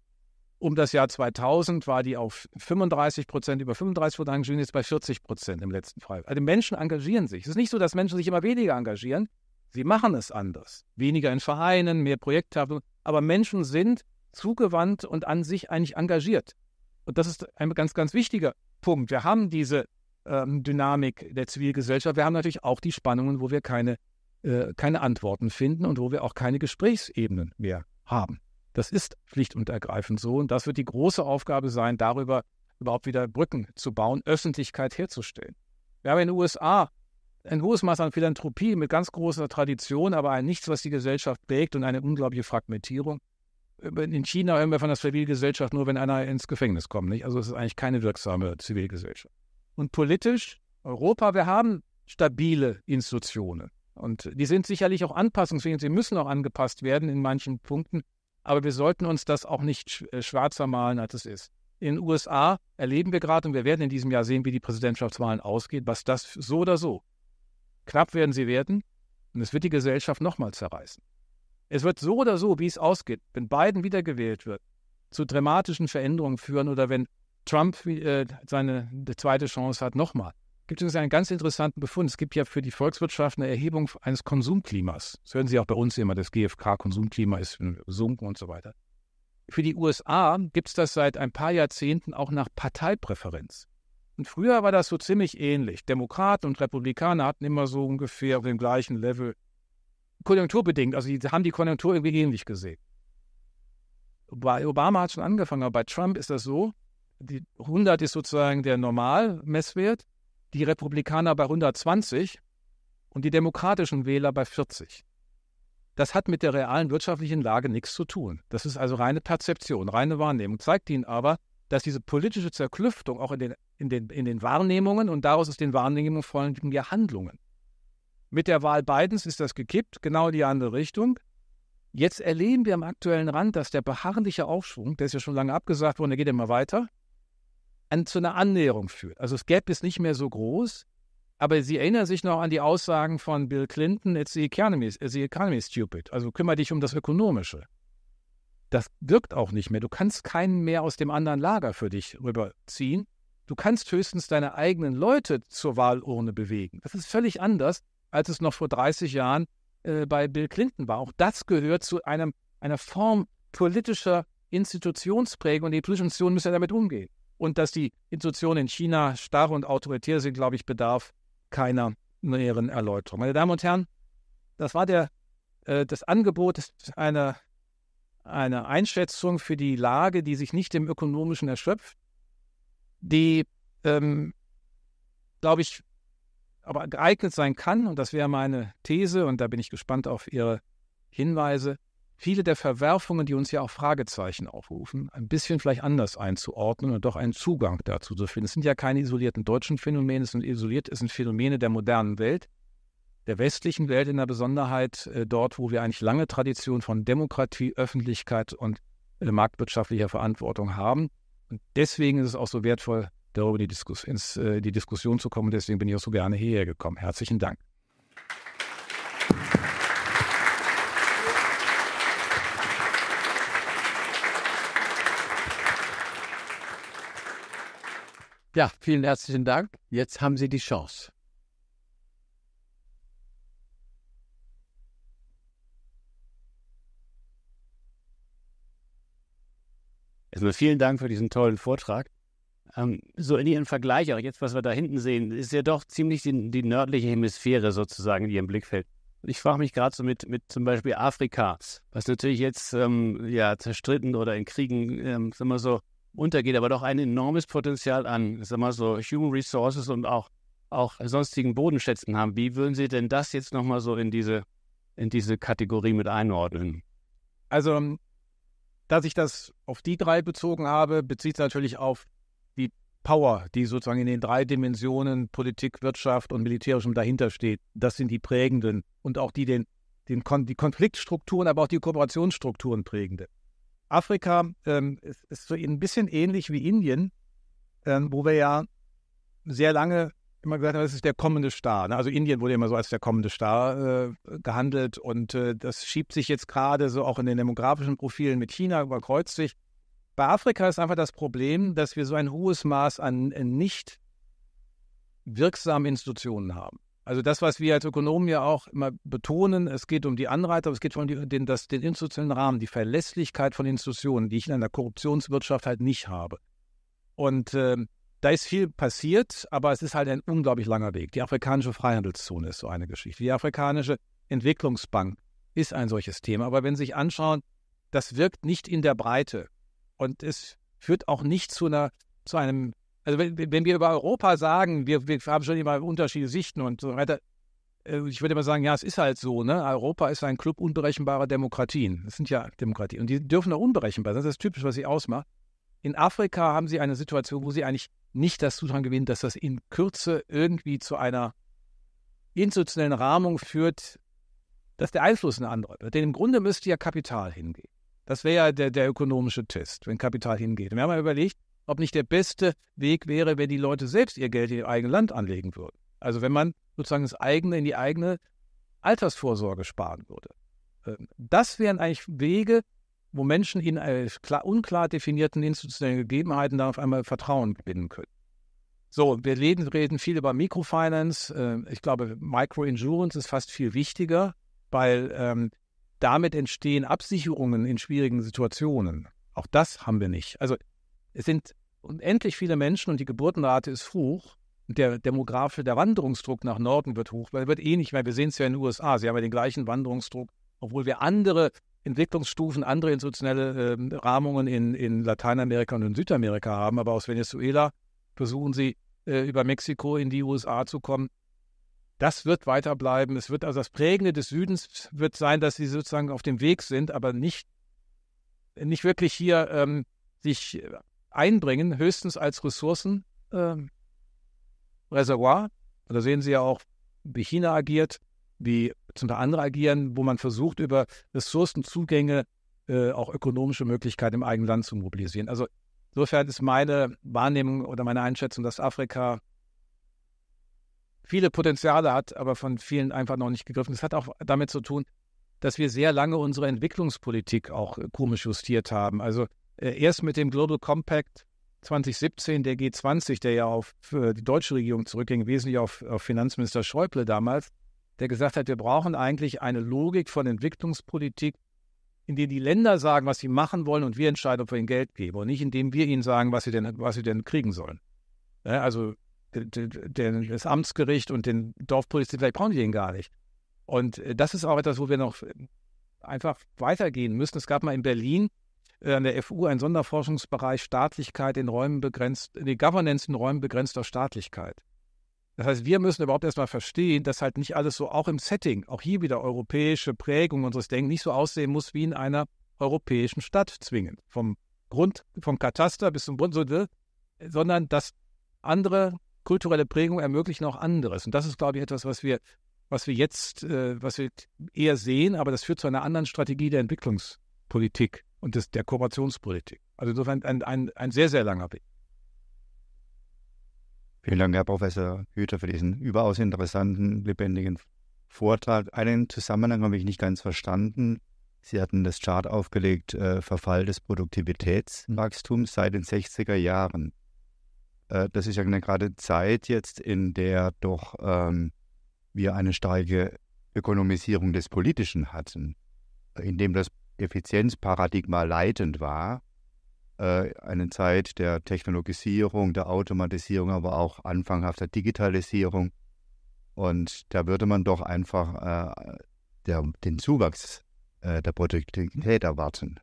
Um das Jahr 2000 war die auf 35 Prozent, über 35 Prozent engagiert, jetzt bei 40 Prozent im letzten Fall. Also Menschen engagieren sich. Es ist nicht so, dass Menschen sich immer weniger engagieren. Sie machen es anders. Weniger in Vereinen, mehr Projekthaft. Aber Menschen sind zugewandt und an sich eigentlich engagiert. Und das ist ein ganz, ganz wichtiger Punkt. Wir haben diese ähm, Dynamik der Zivilgesellschaft. Wir haben natürlich auch die Spannungen, wo wir keine, äh, keine Antworten finden und wo wir auch keine Gesprächsebenen mehr haben. Das ist schlicht und ergreifend so. Und das wird die große Aufgabe sein, darüber überhaupt wieder Brücken zu bauen, Öffentlichkeit herzustellen. Wir haben in den USA ein hohes Maß an Philanthropie mit ganz großer Tradition, aber ein Nichts, was die Gesellschaft prägt und eine unglaubliche Fragmentierung. In China hören wir von der Zivilgesellschaft nur, wenn einer ins Gefängnis kommt. Nicht? Also es ist eigentlich keine wirksame Zivilgesellschaft und politisch Europa, wir haben stabile Institutionen. Und die sind sicherlich auch anpassungsfähig, sie müssen auch angepasst werden in manchen Punkten, aber wir sollten uns das auch nicht äh, schwarzer malen, als es ist. In den USA erleben wir gerade und wir werden in diesem Jahr sehen, wie die Präsidentschaftswahlen ausgehen, was das so oder so. Knapp werden sie werden und es wird die Gesellschaft nochmal zerreißen. Es wird so oder so, wie es ausgeht, wenn Biden wiedergewählt wird, zu dramatischen Veränderungen führen oder wenn Trump äh, seine zweite Chance hat, nochmal. Gibt es einen ganz interessanten Befund. Es gibt ja für die Volkswirtschaft eine Erhebung eines Konsumklimas. Das hören Sie auch bei uns immer, das GfK-Konsumklima ist gesunken und so weiter. Für die USA gibt es das seit ein paar Jahrzehnten auch nach Parteipräferenz. Und früher war das so ziemlich ähnlich. Demokraten und Republikaner hatten immer so ungefähr auf dem gleichen Level. Konjunkturbedingt, also sie haben die Konjunktur irgendwie ähnlich gesehen. Bei Obama hat schon angefangen, aber bei Trump ist das so, die 100 ist sozusagen der Normalmesswert, die Republikaner bei 120 und die demokratischen Wähler bei 40. Das hat mit der realen wirtschaftlichen Lage nichts zu tun. Das ist also reine Perzeption, reine Wahrnehmung. Zeigt Ihnen aber, dass diese politische Zerklüftung auch in den, in den, in den Wahrnehmungen und daraus aus den Wahrnehmungen folgen ja Handlungen. Mit der Wahl Bidens ist das gekippt, genau in die andere Richtung. Jetzt erleben wir am aktuellen Rand, dass der beharrliche Aufschwung, der ist ja schon lange abgesagt worden, der geht immer weiter, an, zu einer Annäherung führt. Also das Gap ist nicht mehr so groß, aber Sie erinnern sich noch an die Aussagen von Bill Clinton, it's the economy, it's the economy stupid, also kümmere dich um das Ökonomische. Das wirkt auch nicht mehr. Du kannst keinen mehr aus dem anderen Lager für dich rüberziehen. Du kannst höchstens deine eigenen Leute zur Wahlurne bewegen. Das ist völlig anders, als es noch vor 30 Jahren äh, bei Bill Clinton war. Auch das gehört zu einem, einer Form politischer Institutionsprägung und die Institutionen müssen ja damit umgehen. Und dass die Institutionen in China starr und autoritär sind, glaube ich, bedarf keiner näheren Erläuterung. Meine Damen und Herren, das war der, äh, das Angebot einer eine Einschätzung für die Lage, die sich nicht im Ökonomischen erschöpft, die, ähm, glaube ich, aber geeignet sein kann, und das wäre meine These, und da bin ich gespannt auf Ihre Hinweise, viele der Verwerfungen, die uns ja auch Fragezeichen aufrufen, ein bisschen vielleicht anders einzuordnen und doch einen Zugang dazu zu finden. Es sind ja keine isolierten deutschen Phänomene, es sind isoliert, es sind Phänomene der modernen Welt, der westlichen Welt in der Besonderheit äh, dort, wo wir eigentlich lange Tradition von Demokratie, Öffentlichkeit und äh, marktwirtschaftlicher Verantwortung haben. Und deswegen ist es auch so wertvoll, darüber die Diskus ins, äh, die Diskussion zu kommen. Deswegen bin ich auch so gerne hierher gekommen. Herzlichen Dank. Ja, vielen herzlichen Dank. Jetzt haben Sie die Chance. Erstmal vielen Dank für diesen tollen Vortrag. Ähm, so in Ihrem Vergleich, auch jetzt, was wir da hinten sehen, ist ja doch ziemlich die, die nördliche Hemisphäre sozusagen in Ihrem Blickfeld. Ich frage mich gerade so mit, mit zum Beispiel Afrika, was natürlich jetzt ähm, ja zerstritten oder in Kriegen, ähm, sagen wir so, untergeht, aber doch ein enormes Potenzial an, sagen wir so, Human Resources und auch, auch sonstigen Bodenschätzen haben. Wie würden Sie denn das jetzt nochmal so in diese, in diese Kategorie mit einordnen? Also, dass ich das auf die drei bezogen habe, bezieht sich natürlich auf die Power, die sozusagen in den drei Dimensionen Politik, Wirtschaft und Militärischem dahinter steht. Das sind die prägenden und auch die den, den Kon die Konfliktstrukturen, aber auch die Kooperationsstrukturen prägenden. Afrika ähm, ist, ist so ein bisschen ähnlich wie Indien, ähm, wo wir ja sehr lange immer gesagt haben, das ist der kommende Star. Ne? Also Indien wurde immer so als der kommende Star äh, gehandelt und äh, das schiebt sich jetzt gerade so auch in den demografischen Profilen mit China, überkreuzt sich. Bei Afrika ist einfach das Problem, dass wir so ein hohes Maß an äh, nicht wirksamen Institutionen haben. Also das, was wir als Ökonomen ja auch immer betonen, es geht um die Anreize, aber es geht um die, den, das, den institutionellen Rahmen, die Verlässlichkeit von Institutionen, die ich in einer Korruptionswirtschaft halt nicht habe. Und äh, da ist viel passiert, aber es ist halt ein unglaublich langer Weg. Die afrikanische Freihandelszone ist so eine Geschichte. Die afrikanische Entwicklungsbank ist ein solches Thema. Aber wenn Sie sich anschauen, das wirkt nicht in der Breite und es führt auch nicht zu, einer, zu einem also wenn, wenn wir über Europa sagen, wir, wir haben schon immer unterschiedliche Sichten und so weiter, äh, ich würde immer sagen, ja, es ist halt so, ne? Europa ist ein Club unberechenbarer Demokratien. Das sind ja Demokratien. Und die dürfen auch unberechenbar sein. Das ist typisch, was sie ausmacht. In Afrika haben sie eine Situation, wo sie eigentlich nicht das Zutrauen gewinnen, dass das in Kürze irgendwie zu einer institutionellen Rahmung führt, dass der Einfluss eine andere wird. Denn im Grunde müsste ja Kapital hingehen. Das wäre ja der, der ökonomische Test, wenn Kapital hingeht. Und wir haben mal überlegt, ob nicht der beste Weg wäre, wenn die Leute selbst ihr Geld in ihr eigenes Land anlegen würden. Also wenn man sozusagen das eigene in die eigene Altersvorsorge sparen würde. Ähm, das wären eigentlich Wege, wo Menschen in äh, unklar definierten institutionellen Gegebenheiten dann auf einmal Vertrauen gewinnen können. So, wir reden, reden viel über Microfinance. Ähm, ich glaube, Microinsurance ist fast viel wichtiger, weil ähm, damit entstehen Absicherungen in schwierigen Situationen. Auch das haben wir nicht. Also es sind unendlich viele Menschen und die Geburtenrate ist hoch. Der demografische, der Wanderungsdruck nach Norden wird hoch, weil er wird eh nicht mehr. Wir sehen es ja in den USA. Sie haben ja den gleichen Wanderungsdruck, obwohl wir andere Entwicklungsstufen, andere institutionelle äh, Rahmungen in, in Lateinamerika und in Südamerika haben. Aber aus Venezuela versuchen sie äh, über Mexiko in die USA zu kommen. Das wird weiterbleiben. Es wird also das Prägende des Südens wird sein, dass sie sozusagen auf dem Weg sind, aber nicht, nicht wirklich hier ähm, sich einbringen, höchstens als Ressourcenreservoir. Ähm, äh, da sehen Sie ja auch, wie China agiert, wie zum Teil andere agieren, wo man versucht, über Ressourcenzugänge äh, auch ökonomische Möglichkeiten im eigenen Land zu mobilisieren. Also insofern ist meine Wahrnehmung oder meine Einschätzung, dass Afrika viele Potenziale hat, aber von vielen einfach noch nicht gegriffen. Das hat auch damit zu tun, dass wir sehr lange unsere Entwicklungspolitik auch äh, komisch justiert haben. Also äh, erst mit dem Global Compact 2017 der G20, der ja auf äh, die deutsche Regierung zurückging, wesentlich auf, auf Finanzminister Schäuble damals, der gesagt hat, wir brauchen eigentlich eine Logik von Entwicklungspolitik, in der die Länder sagen, was sie machen wollen und wir entscheiden, ob wir ihnen Geld geben und nicht indem wir ihnen sagen, was sie denn, was sie denn kriegen sollen. Ja, also das Amtsgericht und den Dorfpolizisten, vielleicht brauchen die den gar nicht. Und äh, das ist auch etwas, wo wir noch einfach weitergehen müssen. Es gab mal in Berlin äh, an der FU ein Sonderforschungsbereich Staatlichkeit in Räumen begrenzt, die Governance in Räumen begrenzter Staatlichkeit. Das heißt, wir müssen überhaupt erstmal verstehen, dass halt nicht alles so auch im Setting, auch hier wieder europäische Prägung unseres Denkens nicht so aussehen muss wie in einer europäischen Stadt zwingend. Vom Grund, vom Kataster bis zum Grund, ne? sondern dass andere kulturelle Prägungen ermöglichen auch anderes. Und das ist, glaube ich, etwas, was wir, was wir jetzt, äh, was wir eher sehen, aber das führt zu einer anderen Strategie der Entwicklungspolitik und des, der Kooperationspolitik. Also insofern ein, ein, ein sehr, sehr langer Weg. Vielen Dank, Herr Professor Hüter, für diesen überaus interessanten, lebendigen Vortrag. Einen Zusammenhang habe ich nicht ganz verstanden. Sie hatten das Chart aufgelegt, äh, Verfall des Produktivitätswachstums seit den 60er Jahren. Äh, das ist ja eine gerade Zeit jetzt, in der doch ähm, wir eine starke Ökonomisierung des Politischen hatten, in dem das Effizienzparadigma leitend war, äh, eine Zeit der Technologisierung, der Automatisierung, aber auch anfanghafter Digitalisierung. Und da würde man doch einfach äh, der, den Zuwachs äh, der Produktivität erwarten.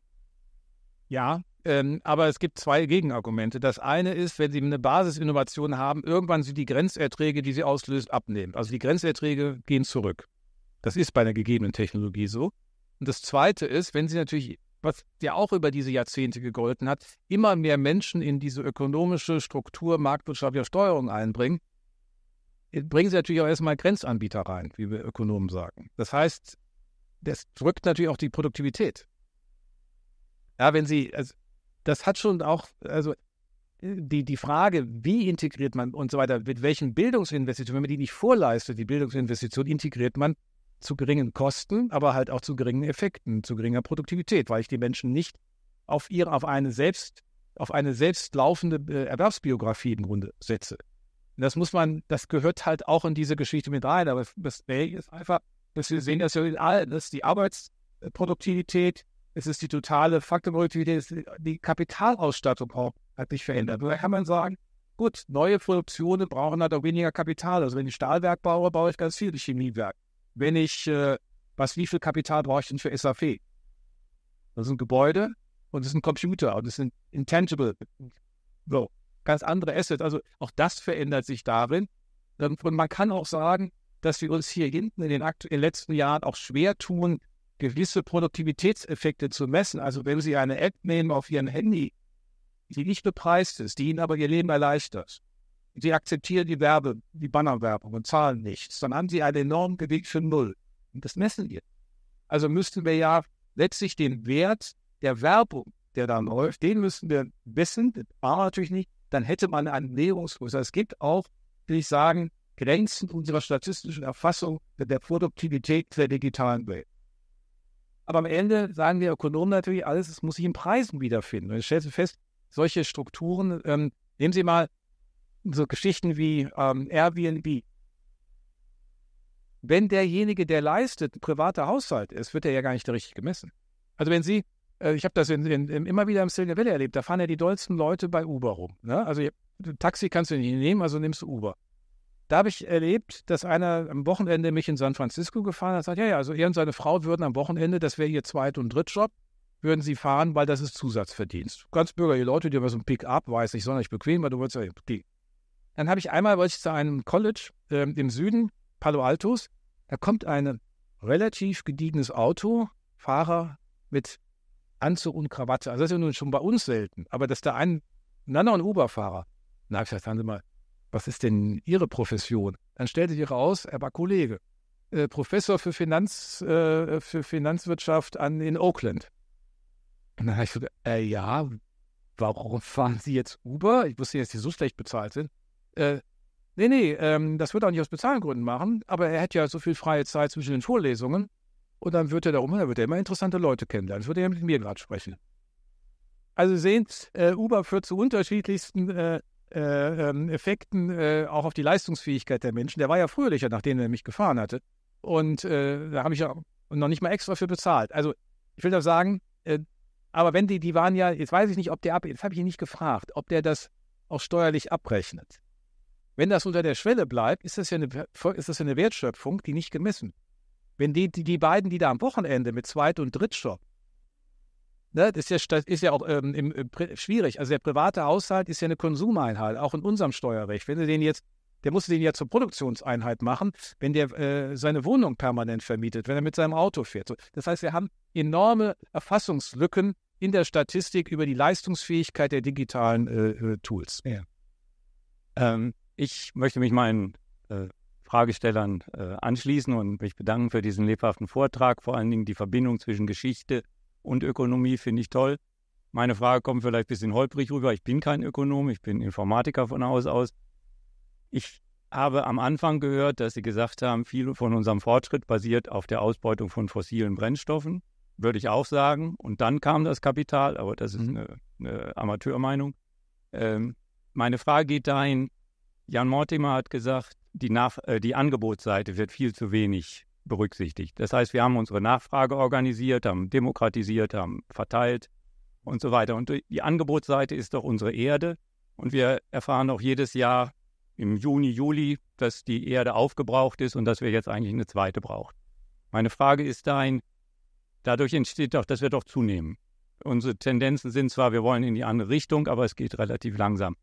Ja, ähm, aber es gibt zwei Gegenargumente. Das eine ist, wenn Sie eine Basisinnovation haben, irgendwann sind die Grenzerträge, die Sie auslöst, abnehmen. Also die Grenzerträge gehen zurück. Das ist bei einer gegebenen Technologie so. Und das Zweite ist, wenn sie natürlich, was ja auch über diese Jahrzehnte gegolten hat, immer mehr Menschen in diese ökonomische Struktur marktwirtschaftlicher Steuerung einbringen, äh, bringen sie natürlich auch erstmal Grenzanbieter rein, wie wir Ökonomen sagen. Das heißt, das drückt natürlich auch die Produktivität. Ja, wenn sie, also das hat schon auch, also äh, die, die Frage, wie integriert man und so weiter, mit welchen Bildungsinvestitionen, wenn man die nicht vorleistet, die Bildungsinvestition integriert man zu geringen Kosten, aber halt auch zu geringen Effekten, zu geringer Produktivität, weil ich die Menschen nicht auf ihre, auf eine selbst, auf eine selbstlaufende äh, Erwerbsbiografie im Grunde setze. Und das muss man, das gehört halt auch in diese Geschichte mit rein. Aber das ist einfach, dass wir sehen, dass wir all, dass die Arbeitsproduktivität, es ist die totale Faktorproduktivität, die Kapitalausstattung auch hat sich verändert. Da kann man sagen, gut, neue Produktionen brauchen halt auch weniger Kapital. Also wenn ich Stahlwerk baue, baue ich ganz viel Chemiewerk wenn ich, äh, was, wie viel Kapital brauche ich denn für SAP? Das ist ein Gebäude und das ist ein Computer und das sind intangible, so, ganz andere Assets. Also auch das verändert sich darin. Ähm, und man kann auch sagen, dass wir uns hier hinten in den, in den letzten Jahren auch schwer tun, gewisse Produktivitätseffekte zu messen. Also wenn Sie eine App nehmen auf Ihrem Handy, die nicht bepreist ist, die Ihnen aber Ihr Leben erleichtert, Sie akzeptieren die Werbe, die Bannerwerbung und zahlen nichts. Dann haben Sie einen enormen Gewicht für null. Und das messen wir. Also müssten wir ja letztlich den Wert der Werbung, der dann läuft, den müssen wir wissen. Das war natürlich nicht. Dann hätte man einen Näherungskurs. Also es gibt auch, will ich sagen, Grenzen unserer statistischen Erfassung der Produktivität der digitalen Welt. Aber am Ende sagen wir Ökonomen natürlich alles, es muss sich in Preisen wiederfinden. Und ich stelle fest, solche Strukturen, ähm, nehmen Sie mal so Geschichten wie ähm, Airbnb. Wenn derjenige, der leistet, ein privater Haushalt ist, wird er ja gar nicht richtig gemessen. Also wenn Sie, äh, ich habe das in, in, immer wieder im Silicon Valley erlebt, da fahren ja die dollsten Leute bei Uber rum. Ne? Also Taxi kannst du nicht nehmen, also nimmst du Uber. Da habe ich erlebt, dass einer am Wochenende mich in San Francisco gefahren hat und sagt, ja, ja, also er und seine Frau würden am Wochenende, das wäre ihr Zweit- und Drittjob, würden sie fahren, weil das ist Zusatzverdienst. Ganz bürgerliche Leute, die haben so ein Pick-up, weiß nicht, sondern nicht bequem, weil du würdest ja, die dann habe ich einmal, wollte ich zu einem College ähm, im Süden, Palo Altos, da kommt ein relativ gediegenes Auto, Fahrer mit Anzug und Krawatte. Also das ist ja nun schon bei uns selten, aber dass da ein, ein anderer Uber-Fahrer, na, ich gesagt, sagen Sie mal, was ist denn Ihre Profession? Dann stellte sich heraus, er war Kollege, äh, Professor für, Finanz, äh, für Finanzwirtschaft an, in Oakland. Und dann habe ich gesagt, äh, ja, warum fahren Sie jetzt Uber? Ich wusste jetzt, dass Sie so schlecht bezahlt sind. Äh, nee, nee, ähm, das wird er nicht aus Bezahlgründen machen, aber er hätte ja so viel freie Zeit zwischen den Vorlesungen und dann wird er da rum, dann wird er immer interessante Leute kennenlernen. Das würde er mit mir gerade sprechen. Also sehen, äh, Uber führt zu unterschiedlichsten äh, äh, ähm, Effekten äh, auch auf die Leistungsfähigkeit der Menschen. Der war ja fröhlicher, nachdem er mich gefahren hatte. Und äh, da habe ich ja noch nicht mal extra für bezahlt. Also ich will da sagen, äh, aber wenn die, die waren ja, jetzt weiß ich nicht, ob der ab, jetzt habe ich ihn nicht gefragt, ob der das auch steuerlich abrechnet. Wenn das unter der Schwelle bleibt, ist das ja eine, ist das eine Wertschöpfung, die nicht gemessen. Wenn die, die, die beiden, die da am Wochenende mit Zweit- und Drittstopp, ne, das, ist ja, das ist ja auch ähm, im, im, schwierig. Also der private Haushalt ist ja eine Konsumeinheit, auch in unserem Steuerrecht. Wenn du den jetzt, der muss den ja zur Produktionseinheit machen, wenn der äh, seine Wohnung permanent vermietet, wenn er mit seinem Auto fährt. So, das heißt, wir haben enorme Erfassungslücken in der Statistik über die Leistungsfähigkeit der digitalen äh, äh Tools. Ja. Ähm, ich möchte mich meinen äh, Fragestellern äh, anschließen und mich bedanken für diesen lebhaften Vortrag. Vor allen Dingen die Verbindung zwischen Geschichte und Ökonomie finde ich toll. Meine Frage kommt vielleicht ein bisschen holprig rüber. Ich bin kein Ökonom, ich bin Informatiker von Haus aus. Ich habe am Anfang gehört, dass Sie gesagt haben, viel von unserem Fortschritt basiert auf der Ausbeutung von fossilen Brennstoffen. Würde ich auch sagen. Und dann kam das Kapital, aber das ist mhm. eine, eine, Amateurmeinung. Ähm, meine Frage geht dahin, Jan Mortimer hat gesagt, die, Nach äh, die Angebotsseite wird viel zu wenig berücksichtigt. Das heißt, wir haben unsere Nachfrage organisiert, haben demokratisiert, haben verteilt und so weiter. Und die Angebotsseite ist doch unsere Erde. Und wir erfahren auch jedes Jahr im Juni, Juli, dass die Erde aufgebraucht ist und dass wir jetzt eigentlich eine zweite brauchen. Meine Frage ist dahin, dadurch entsteht doch, dass wir doch zunehmen. Unsere Tendenzen sind zwar, wir wollen in die andere Richtung, aber es geht relativ langsam.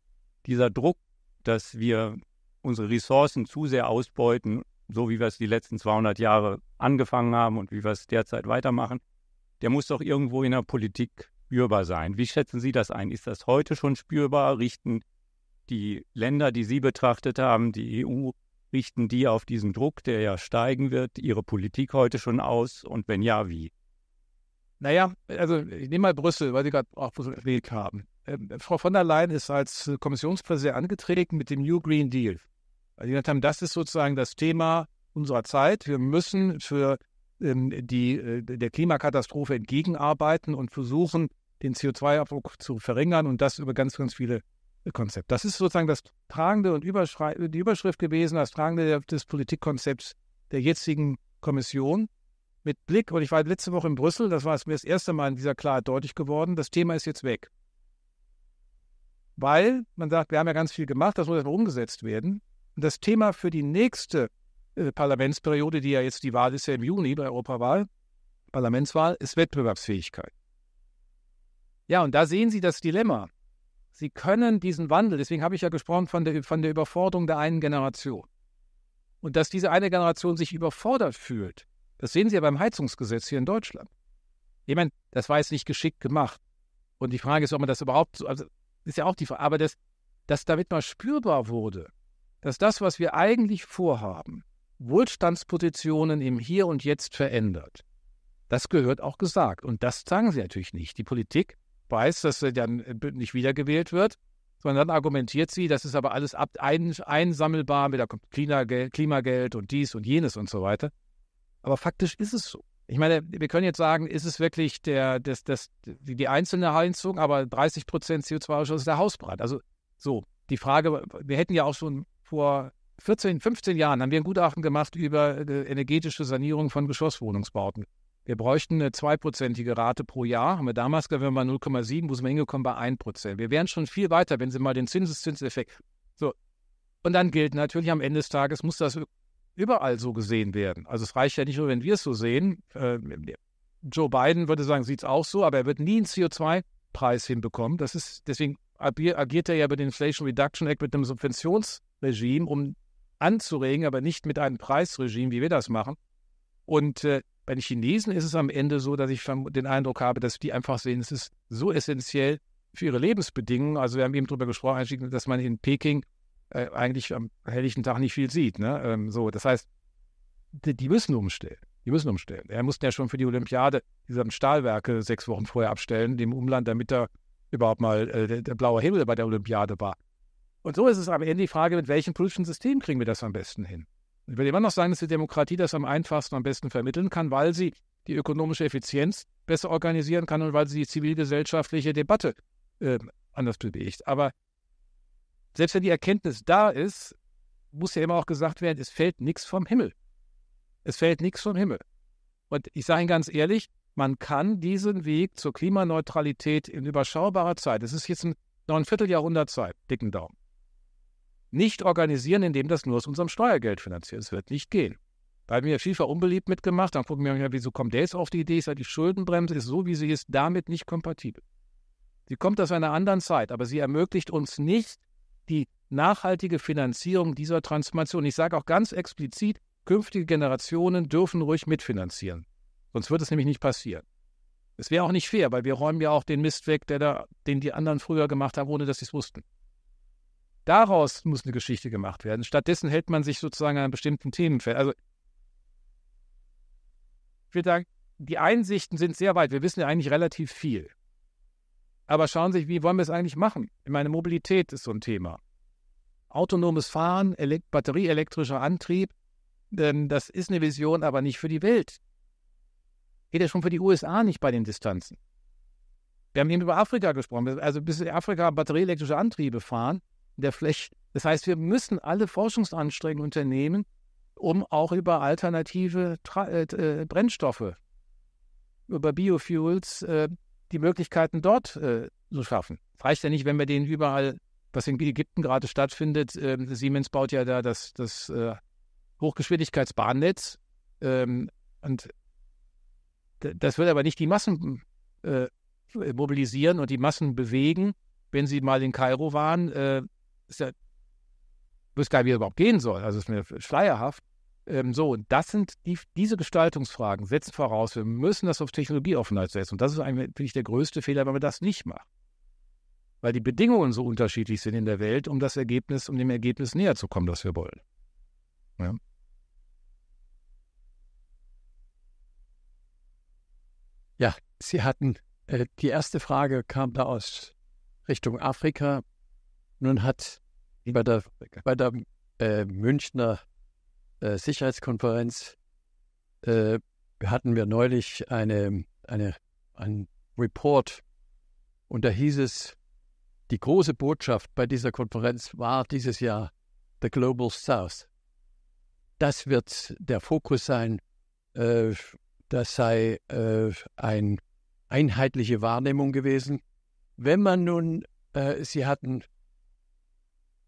Dieser Druck dass wir unsere Ressourcen zu sehr ausbeuten, so wie wir es die letzten 200 Jahre angefangen haben und wie wir es derzeit weitermachen, der muss doch irgendwo in der Politik spürbar sein. Wie schätzen Sie das ein? Ist das heute schon spürbar? Richten die Länder, die Sie betrachtet haben, die EU, richten die auf diesen Druck, der ja steigen wird, ihre Politik heute schon aus? Und wenn ja, wie? Naja, also ich nehme mal Brüssel, weil Sie gerade auch Brüssel erwähnt haben. Ähm, Frau von der Leyen ist als äh, Kommissionspräsident angetreten mit dem New Green Deal. Also die gesagt haben, das ist sozusagen das Thema unserer Zeit. Wir müssen für ähm, die, äh, der Klimakatastrophe entgegenarbeiten und versuchen, den CO2-Abdruck zu verringern und das über ganz, ganz viele äh, Konzepte. Das ist sozusagen das tragende und Überschrei äh, die Überschrift gewesen, das tragende des Politikkonzepts der jetzigen Kommission. Mit Blick, und ich war letzte Woche in Brüssel, das war mir das erste Mal in dieser Klarheit deutlich geworden, das Thema ist jetzt weg weil man sagt, wir haben ja ganz viel gemacht, das muss jetzt umgesetzt werden. Und das Thema für die nächste äh, Parlamentsperiode, die ja jetzt die Wahl ist ja im Juni bei Europawahl, Parlamentswahl, ist Wettbewerbsfähigkeit. Ja, und da sehen Sie das Dilemma. Sie können diesen Wandel, deswegen habe ich ja gesprochen von der, von der Überforderung der einen Generation. Und dass diese eine Generation sich überfordert fühlt, das sehen Sie ja beim Heizungsgesetz hier in Deutschland. Ich meine, das war jetzt nicht geschickt gemacht. Und die Frage ist, ob man das überhaupt, also ist ja auch die Frage. Aber das, dass damit mal spürbar wurde, dass das, was wir eigentlich vorhaben, Wohlstandspositionen im Hier und Jetzt verändert, das gehört auch gesagt. Und das sagen sie natürlich nicht. Die Politik weiß, dass sie dann äh, nicht wiedergewählt wird, sondern dann argumentiert sie, das ist aber alles ab ein, einsammelbar mit der Klimageld, Klimageld und dies und jenes und so weiter. Aber faktisch ist es so ich meine, wir können jetzt sagen, ist es wirklich der, das, das, die einzelne Heizung, aber 30 Prozent CO2-Ausstoß ist der Hausbrand. Also so, die Frage, wir hätten ja auch schon vor 14, 15 Jahren, haben wir ein Gutachten gemacht über äh, energetische Sanierung von Geschosswohnungsbauten. Wir bräuchten eine zweiprozentige Rate pro Jahr. Haben wir damals, glaube wir bei 0,7, wo sind wir hingekommen, bei 1 Prozent. Wir wären schon viel weiter, wenn Sie mal den Zinseszinseffekt. So. Und dann gilt natürlich am Ende des Tages, muss das überall so gesehen werden. Also es reicht ja nicht nur, wenn wir es so sehen. Äh, Joe Biden würde sagen, sieht es auch so, aber er wird nie einen CO2-Preis hinbekommen. Das ist, deswegen agiert er ja über den Inflation Reduction Act mit einem Subventionsregime, um anzuregen, aber nicht mit einem Preisregime, wie wir das machen. Und äh, bei den Chinesen ist es am Ende so, dass ich den Eindruck habe, dass die einfach sehen, es ist so essentiell für ihre Lebensbedingungen. Also wir haben eben darüber gesprochen, dass man in Peking äh, eigentlich am helllichten Tag nicht viel sieht. Ne? Ähm, so, das heißt, die, die, müssen umstellen. Die müssen umstellen. Er musste ja schon für die Olympiade diese Stahlwerke sechs Wochen vorher abstellen, dem Umland, damit da überhaupt mal äh, der, der blaue Himmel bei der Olympiade war. Und so ist es am Ende die Frage, mit welchem politischen System kriegen wir das am besten hin? Ich würde immer noch sagen, dass die Demokratie das am einfachsten, am besten vermitteln kann, weil sie die ökonomische Effizienz besser organisieren kann und weil sie die zivilgesellschaftliche Debatte äh, anders bewegt. Aber selbst wenn die Erkenntnis da ist, muss ja immer auch gesagt werden, es fällt nichts vom Himmel. Es fällt nichts vom Himmel. Und ich sage Ihnen ganz ehrlich, man kann diesen Weg zur Klimaneutralität in überschaubarer Zeit, es ist jetzt ein, noch ein Vierteljahrhundert Zeit, dicken Daumen, nicht organisieren, indem das nur aus unserem Steuergeld finanziert. Es wird nicht gehen. Da haben wir FIFA unbeliebt mitgemacht. Dann gucken wir mir, wieso kommt der jetzt auf die Idee? ich sage, die Schuldenbremse, ist so, wie sie ist, damit nicht kompatibel. Sie kommt aus einer anderen Zeit, aber sie ermöglicht uns nicht, die nachhaltige Finanzierung dieser Transformation. Ich sage auch ganz explizit, künftige Generationen dürfen ruhig mitfinanzieren. Sonst wird es nämlich nicht passieren. Es wäre auch nicht fair, weil wir räumen ja auch den Mist weg, da, den die anderen früher gemacht haben, ohne dass sie es wussten. Daraus muss eine Geschichte gemacht werden. Stattdessen hält man sich sozusagen an bestimmten Themen fest. Also, ich würde sagen, die Einsichten sind sehr weit. Wir wissen ja eigentlich relativ viel aber schauen Sie sich, wie wollen wir es eigentlich machen? Meine Mobilität ist so ein Thema. Autonomes Fahren, batterieelektrischer Antrieb, ähm, das ist eine Vision, aber nicht für die Welt. Geht ja schon für die USA nicht bei den Distanzen. Wir haben eben über Afrika gesprochen. Also bis in Afrika batterieelektrische Antriebe fahren, der Fläche. Das heißt, wir müssen alle Forschungsanstrengungen unternehmen, um auch über alternative Tra äh, äh Brennstoffe, über Biofuels äh, die Möglichkeiten dort äh, zu schaffen. Es reicht ja nicht, wenn wir denen überall, was in Ägypten gerade stattfindet, äh, Siemens baut ja da das, das äh, Hochgeschwindigkeitsbahnnetz ähm, und das wird aber nicht die Massen äh, mobilisieren und die Massen bewegen, wenn sie mal in Kairo waren. Äh, ist ja, ich weiß gar nicht, wie es überhaupt gehen soll. Also ist mir schleierhaft. Ähm, so, und das sind die, diese Gestaltungsfragen setzen voraus, wir müssen das auf Technologieoffenheit setzen. Und das ist eigentlich, finde ich, der größte Fehler, wenn wir das nicht machen. Weil die Bedingungen so unterschiedlich sind in der Welt, um das Ergebnis, um dem Ergebnis näher zu kommen, das wir wollen. Ja. Ja, Sie hatten äh, die erste Frage kam da aus Richtung Afrika. Nun hat bei der, bei der äh, Münchner äh, Sicherheitskonferenz äh, hatten wir neulich eine, eine, einen Report und da hieß es, die große Botschaft bei dieser Konferenz war dieses Jahr The Global South. Das wird der Fokus sein. Äh, das sei äh, eine einheitliche Wahrnehmung gewesen. Wenn man nun, äh, sie hatten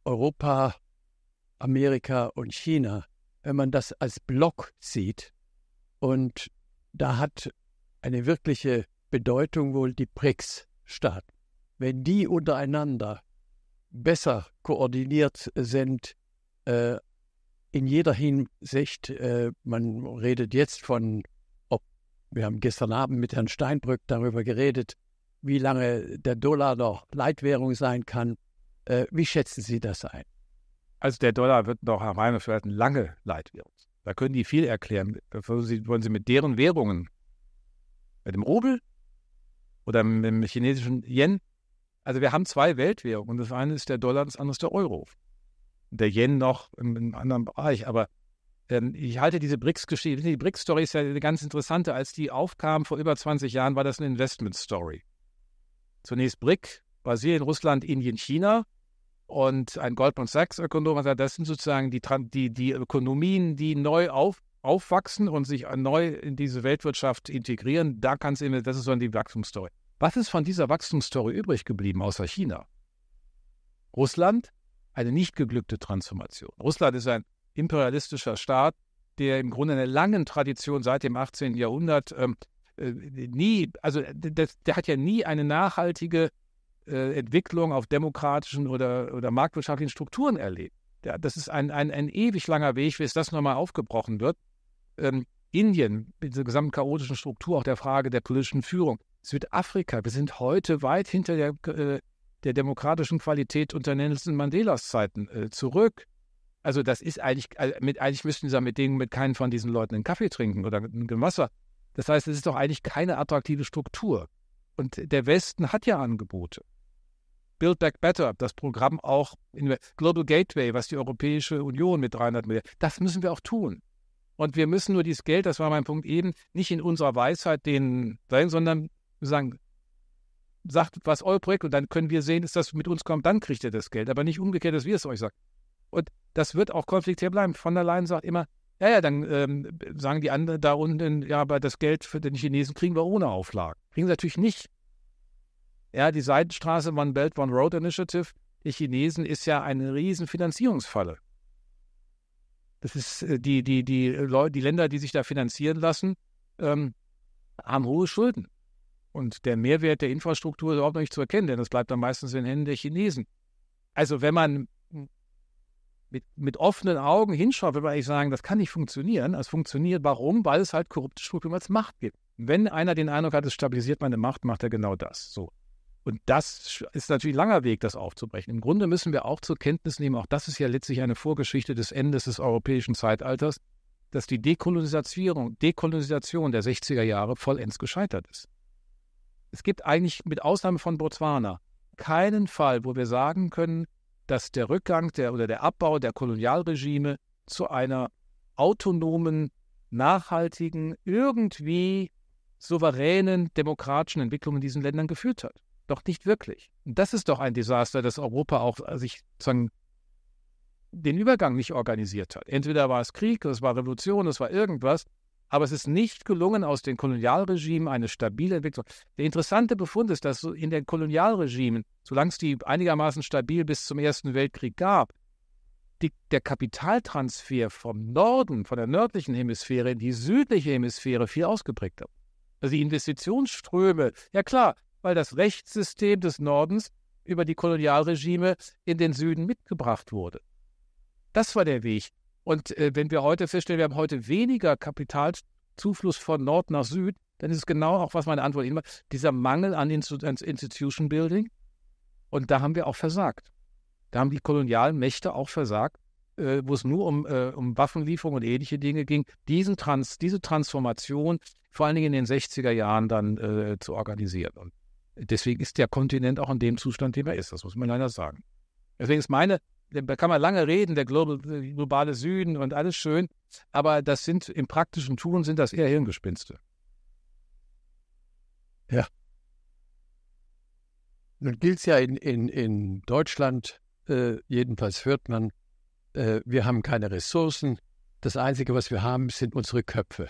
Europa, Amerika und China wenn man das als Block sieht. Und da hat eine wirkliche Bedeutung wohl die BRICS-Staaten. Wenn die untereinander besser koordiniert sind, äh, in jeder Hinsicht, äh, man redet jetzt von, ob, wir haben gestern Abend mit Herrn Steinbrück darüber geredet, wie lange der Dollar noch Leitwährung sein kann. Äh, wie schätzen Sie das ein? Also der Dollar wird noch nach meinem Verhalten lange Leitwährung. Da können die viel erklären. Wollen sie mit deren Währungen, mit dem Rubel oder mit dem chinesischen Yen? Also wir haben zwei Weltwährungen. Das eine ist der Dollar, das andere ist der Euro. Der Yen noch in einem anderen Bereich. Aber ähm, ich halte diese BRICS-Geschichte, die BRICS-Story ist ja eine ganz interessante. Als die aufkam vor über 20 Jahren, war das eine Investment-Story. Zunächst BRIC, Brasilien, Russland, Indien, China. Und ein Goldman Sachs-Ökonom hat also gesagt, das sind sozusagen die, die, die Ökonomien, die neu auf, aufwachsen und sich neu in diese Weltwirtschaft integrieren. Da kann es eben, das ist so die Wachstumsstory. Was ist von dieser Wachstumsstory übrig geblieben außer China? Russland, eine nicht geglückte Transformation. Russland ist ein imperialistischer Staat, der im Grunde eine lange Tradition seit dem 18. Jahrhundert ähm, äh, nie, also das, der hat ja nie eine nachhaltige äh, Entwicklung auf demokratischen oder, oder marktwirtschaftlichen Strukturen erlebt. Ja, das ist ein, ein, ein ewig langer Weg, bis das nochmal aufgebrochen wird. Ähm, Indien mit dieser gesamten chaotischen Struktur, auch der Frage der politischen Führung. Südafrika, wir sind heute weit hinter der, äh, der demokratischen Qualität unter Nelson Mandelas Zeiten äh, zurück. Also das ist eigentlich, äh, mit, eigentlich müssten sie mit denen, mit keinen von diesen Leuten einen Kaffee trinken oder ein Wasser. Das heißt, es ist doch eigentlich keine attraktive Struktur. Und der Westen hat ja Angebote. Build Back Better, das Programm auch in Global Gateway, was die Europäische Union mit 300 Milliarden, das müssen wir auch tun. Und wir müssen nur dieses Geld, das war mein Punkt eben, nicht in unserer Weisheit denen sein, sondern sagen, sagt, was euer Projekt und dann können wir sehen, ist das mit uns kommt, dann kriegt ihr das Geld, aber nicht umgekehrt, dass wir es euch sagen. Und das wird auch konfliktär bleiben. Von der Leyen sagt immer, ja, ja, dann ähm, sagen die anderen da unten, ja, aber das Geld für den Chinesen kriegen wir ohne Auflagen. Kriegen sie natürlich nicht. Ja, die Seitenstraße One Belt One Road Initiative der Chinesen ist ja eine riesen Finanzierungsfalle. Das ist äh, die, die, die, äh, Leute, die Länder, die sich da finanzieren lassen, ähm, haben hohe Schulden. Und der Mehrwert der Infrastruktur ist überhaupt noch nicht zu erkennen, denn das bleibt dann meistens in den Händen der Chinesen. Also wenn man mit, mit offenen Augen hinschaut, würde man eigentlich sagen, das kann nicht funktionieren. Es funktioniert, warum? Weil es halt korrupte Strukturen als Macht gibt. Wenn einer den Eindruck hat, es stabilisiert meine Macht, macht er genau das. So. Und das ist natürlich ein langer Weg, das aufzubrechen. Im Grunde müssen wir auch zur Kenntnis nehmen, auch das ist ja letztlich eine Vorgeschichte des Endes des europäischen Zeitalters, dass die Dekolonisierung, Dekolonisation der 60er Jahre vollends gescheitert ist. Es gibt eigentlich mit Ausnahme von Botswana keinen Fall, wo wir sagen können, dass der Rückgang der, oder der Abbau der Kolonialregime zu einer autonomen, nachhaltigen, irgendwie souveränen demokratischen Entwicklung in diesen Ländern geführt hat. Doch nicht wirklich. Und das ist doch ein Desaster, dass Europa auch äh, sich sozusagen den Übergang nicht organisiert hat. Entweder war es Krieg, es war Revolution, es war irgendwas, aber es ist nicht gelungen, aus den Kolonialregimen eine stabile Entwicklung. Der interessante Befund ist, dass in den Kolonialregimen, solange es die einigermaßen stabil bis zum Ersten Weltkrieg gab, die, der Kapitaltransfer vom Norden, von der nördlichen Hemisphäre in die südliche Hemisphäre viel ausgeprägter. Also die Investitionsströme, ja klar, weil das Rechtssystem des Nordens über die Kolonialregime in den Süden mitgebracht wurde. Das war der Weg. Und äh, wenn wir heute feststellen, wir haben heute weniger Kapitalzufluss von Nord nach Süd, dann ist es genau auch, was meine Antwort immer, dieser Mangel an Institution Building. Und da haben wir auch versagt. Da haben die kolonialen Mächte auch versagt, äh, wo es nur um, äh, um Waffenlieferung und ähnliche Dinge ging, diesen Trans, diese Transformation vor allen Dingen in den 60er Jahren dann äh, zu organisieren. Und Deswegen ist der Kontinent auch in dem Zustand, den er ist. Das muss man leider sagen. Deswegen ist meine, da kann man lange reden, der globale Süden und alles schön, aber das sind im praktischen Tun sind das eher Hirngespinste. Ja. Nun gilt es ja in, in, in Deutschland, äh, jedenfalls hört man, äh, wir haben keine Ressourcen. Das Einzige, was wir haben, sind unsere Köpfe.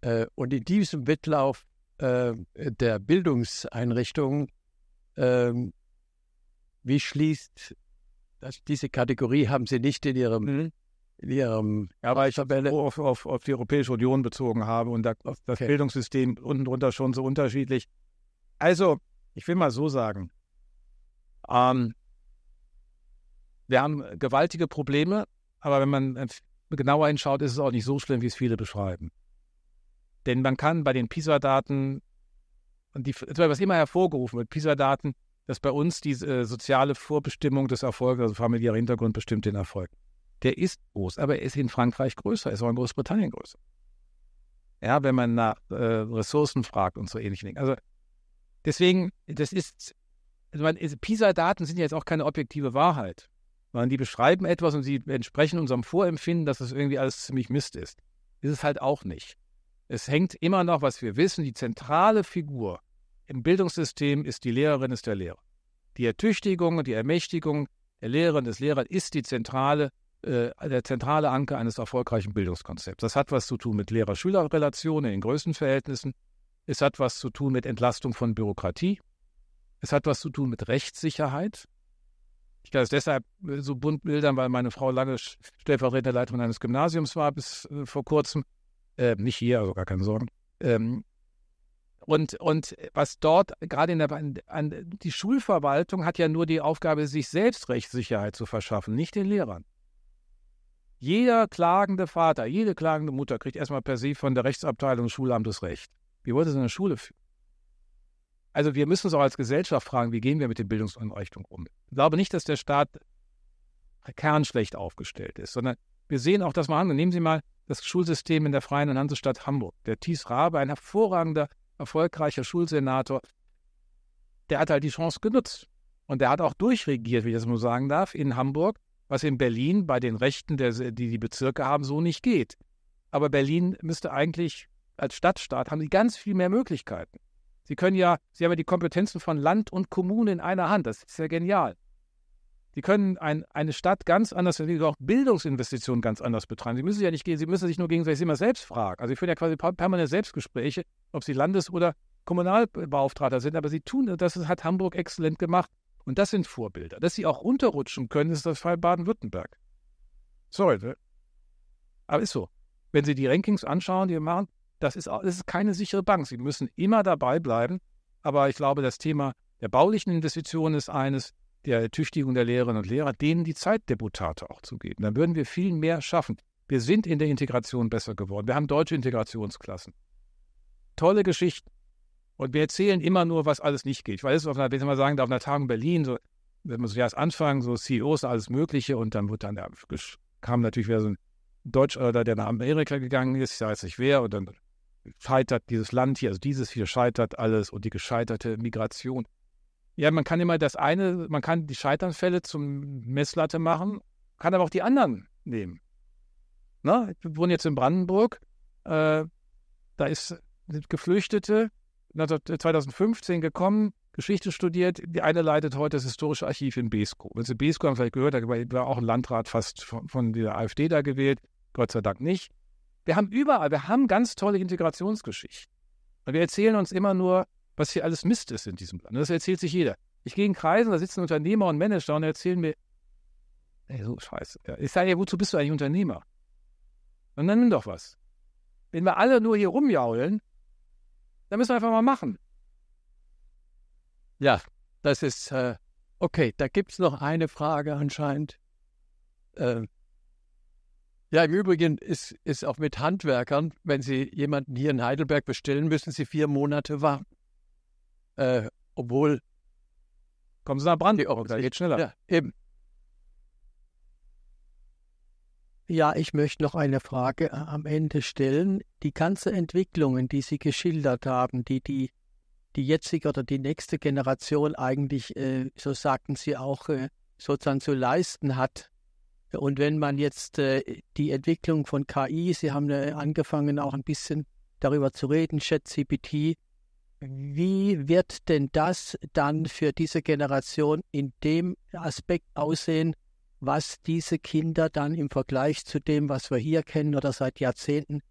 Äh, und in diesem Wettlauf äh, der Bildungseinrichtungen, äh, wie schließt das, diese Kategorie haben Sie nicht in Ihrem mhm. in Ihrem ja, weil ich auf, auf, auf, die Europäische Union bezogen habe und da, okay. das Bildungssystem unten drunter schon so unterschiedlich. Also, ich will mal so sagen, ähm, wir haben gewaltige Probleme, aber wenn man genauer hinschaut, ist es auch nicht so schlimm, wie es viele beschreiben. Denn man kann bei den PISA-Daten, die, also was immer hervorgerufen wird, PISA-Daten, dass bei uns diese äh, soziale Vorbestimmung des Erfolgs, also familiärer Hintergrund bestimmt den Erfolg. Der ist groß, aber er ist in Frankreich größer, er ist auch in Großbritannien größer. Ja, wenn man nach äh, Ressourcen fragt und so ähnlichen Dingen. Also deswegen, das ist, also PISA-Daten sind ja jetzt auch keine objektive Wahrheit, Weil die beschreiben etwas und sie entsprechen unserem Vorempfinden, dass das irgendwie alles ziemlich Mist ist. Ist es halt auch nicht. Es hängt immer noch, was wir wissen, die zentrale Figur im Bildungssystem ist die Lehrerin, ist der Lehrer. Die Ertüchtigung und die Ermächtigung der Lehrerin, des Lehrers ist die zentrale, äh, der zentrale Anker eines erfolgreichen Bildungskonzepts. Das hat was zu tun mit Lehrer-Schüler-Relationen in Größenverhältnissen. Es hat was zu tun mit Entlastung von Bürokratie. Es hat was zu tun mit Rechtssicherheit. Ich kann es deshalb äh, so bunt bildern, weil meine Frau lange stellvertretende Leiterin eines Gymnasiums war bis äh, vor kurzem. Äh, nicht hier, also gar keine Sorgen. Ähm, und, und was dort gerade in der an, an, die Schulverwaltung hat ja nur die Aufgabe, sich selbst Rechtssicherheit zu verschaffen, nicht den Lehrern. Jeder klagende Vater, jede klagende Mutter kriegt erstmal per se von der Rechtsabteilung des Schulamtes Recht. Wie wollte sie eine Schule führen? Also wir müssen uns auch als Gesellschaft fragen, wie gehen wir mit den Bildungseinrichtungen um? Ich glaube nicht, dass der Staat kernschlecht aufgestellt ist, sondern wir sehen auch das mal an. Nehmen Sie mal das Schulsystem in der Freien und Hansestadt Hamburg. Der Thies Rabe, ein hervorragender, erfolgreicher Schulsenator, der hat halt die Chance genutzt. Und der hat auch durchregiert, wie ich das mal sagen darf, in Hamburg, was in Berlin bei den Rechten, der, die die Bezirke haben, so nicht geht. Aber Berlin müsste eigentlich als Stadtstaat haben sie ganz viel mehr Möglichkeiten. Sie können ja, sie haben ja die Kompetenzen von Land und Kommune in einer Hand. Das ist ja genial. Sie können ein, eine Stadt ganz anders, Sie auch Bildungsinvestitionen ganz anders betreiben. Sie müssen sich ja nicht, Sie müssen sich nur gegenseitig immer selbst fragen. Also Sie führen ja quasi permanent Selbstgespräche, ob Sie Landes- oder Kommunalbeauftragter sind, aber Sie tun, das hat Hamburg exzellent gemacht. Und das sind Vorbilder. Dass Sie auch runterrutschen können, ist das Fall Baden-Württemberg. Sorry, ne? aber ist so. Wenn Sie die Rankings anschauen, die wir machen, das ist, das ist keine sichere Bank. Sie müssen immer dabei bleiben. Aber ich glaube, das Thema der baulichen Investitionen ist eines, der Tüchtigung der Lehrerinnen und Lehrer, denen die Zeitdeputate auch zu geben. Dann würden wir viel mehr schaffen. Wir sind in der Integration besser geworden. Wir haben deutsche Integrationsklassen. Tolle Geschichten. Und wir erzählen immer nur, was alles nicht geht. Weil weiß, auf einer, wenn ich mal sagen, auf einer Tagung in Berlin, so, wenn man so erst anfangen, so CEOs, alles Mögliche, und dann wird dann ja, kam natürlich wieder so ein Deutscher, äh, der nach Amerika gegangen ist, ich weiß nicht wer, und dann scheitert dieses Land hier, also dieses hier scheitert alles und die gescheiterte Migration. Ja, man kann immer das eine, man kann die Scheiternfälle zum Messlatte machen, kann aber auch die anderen nehmen. Na, ne? wir wohnen jetzt in Brandenburg, äh, da ist Geflüchtete 2015 äh, gekommen, Geschichte studiert. Die eine leitet heute das historische Archiv in Besko. Wenn Sie Besko haben vielleicht gehört, da war auch ein Landrat fast von, von der AfD da gewählt. Gott sei Dank nicht. Wir haben überall, wir haben ganz tolle Integrationsgeschichten. Und wir erzählen uns immer nur, was hier alles Mist ist in diesem Land. Das erzählt sich jeder. Ich gehe in Kreisen, da sitzen Unternehmer und Manager und erzählen mir, ey, so scheiße. Ja. Ich sage, ja, wozu bist du eigentlich Unternehmer? Und dann nimm doch was. Wenn wir alle nur hier rumjaulen, dann müssen wir einfach mal machen. Ja, das ist, äh, okay, da gibt es noch eine Frage anscheinend. Ähm, ja, im Übrigen ist, ist auch mit Handwerkern, wenn Sie jemanden hier in Heidelberg bestellen, müssen Sie vier Monate warten. Äh, obwohl. Kommen Sie nach Brandenburg, da geht schneller. Ja, eben. Ja, ich möchte noch eine Frage äh, am Ende stellen. Die ganze Entwicklungen, die Sie geschildert haben, die die, die jetzige oder die nächste Generation eigentlich, äh, so sagten Sie auch, äh, sozusagen zu leisten hat. Und wenn man jetzt äh, die Entwicklung von KI, Sie haben äh, angefangen auch ein bisschen darüber zu reden, ChatGPT, wie wird denn das dann für diese Generation in dem Aspekt aussehen, was diese Kinder dann im Vergleich zu dem, was wir hier kennen oder seit Jahrzehnten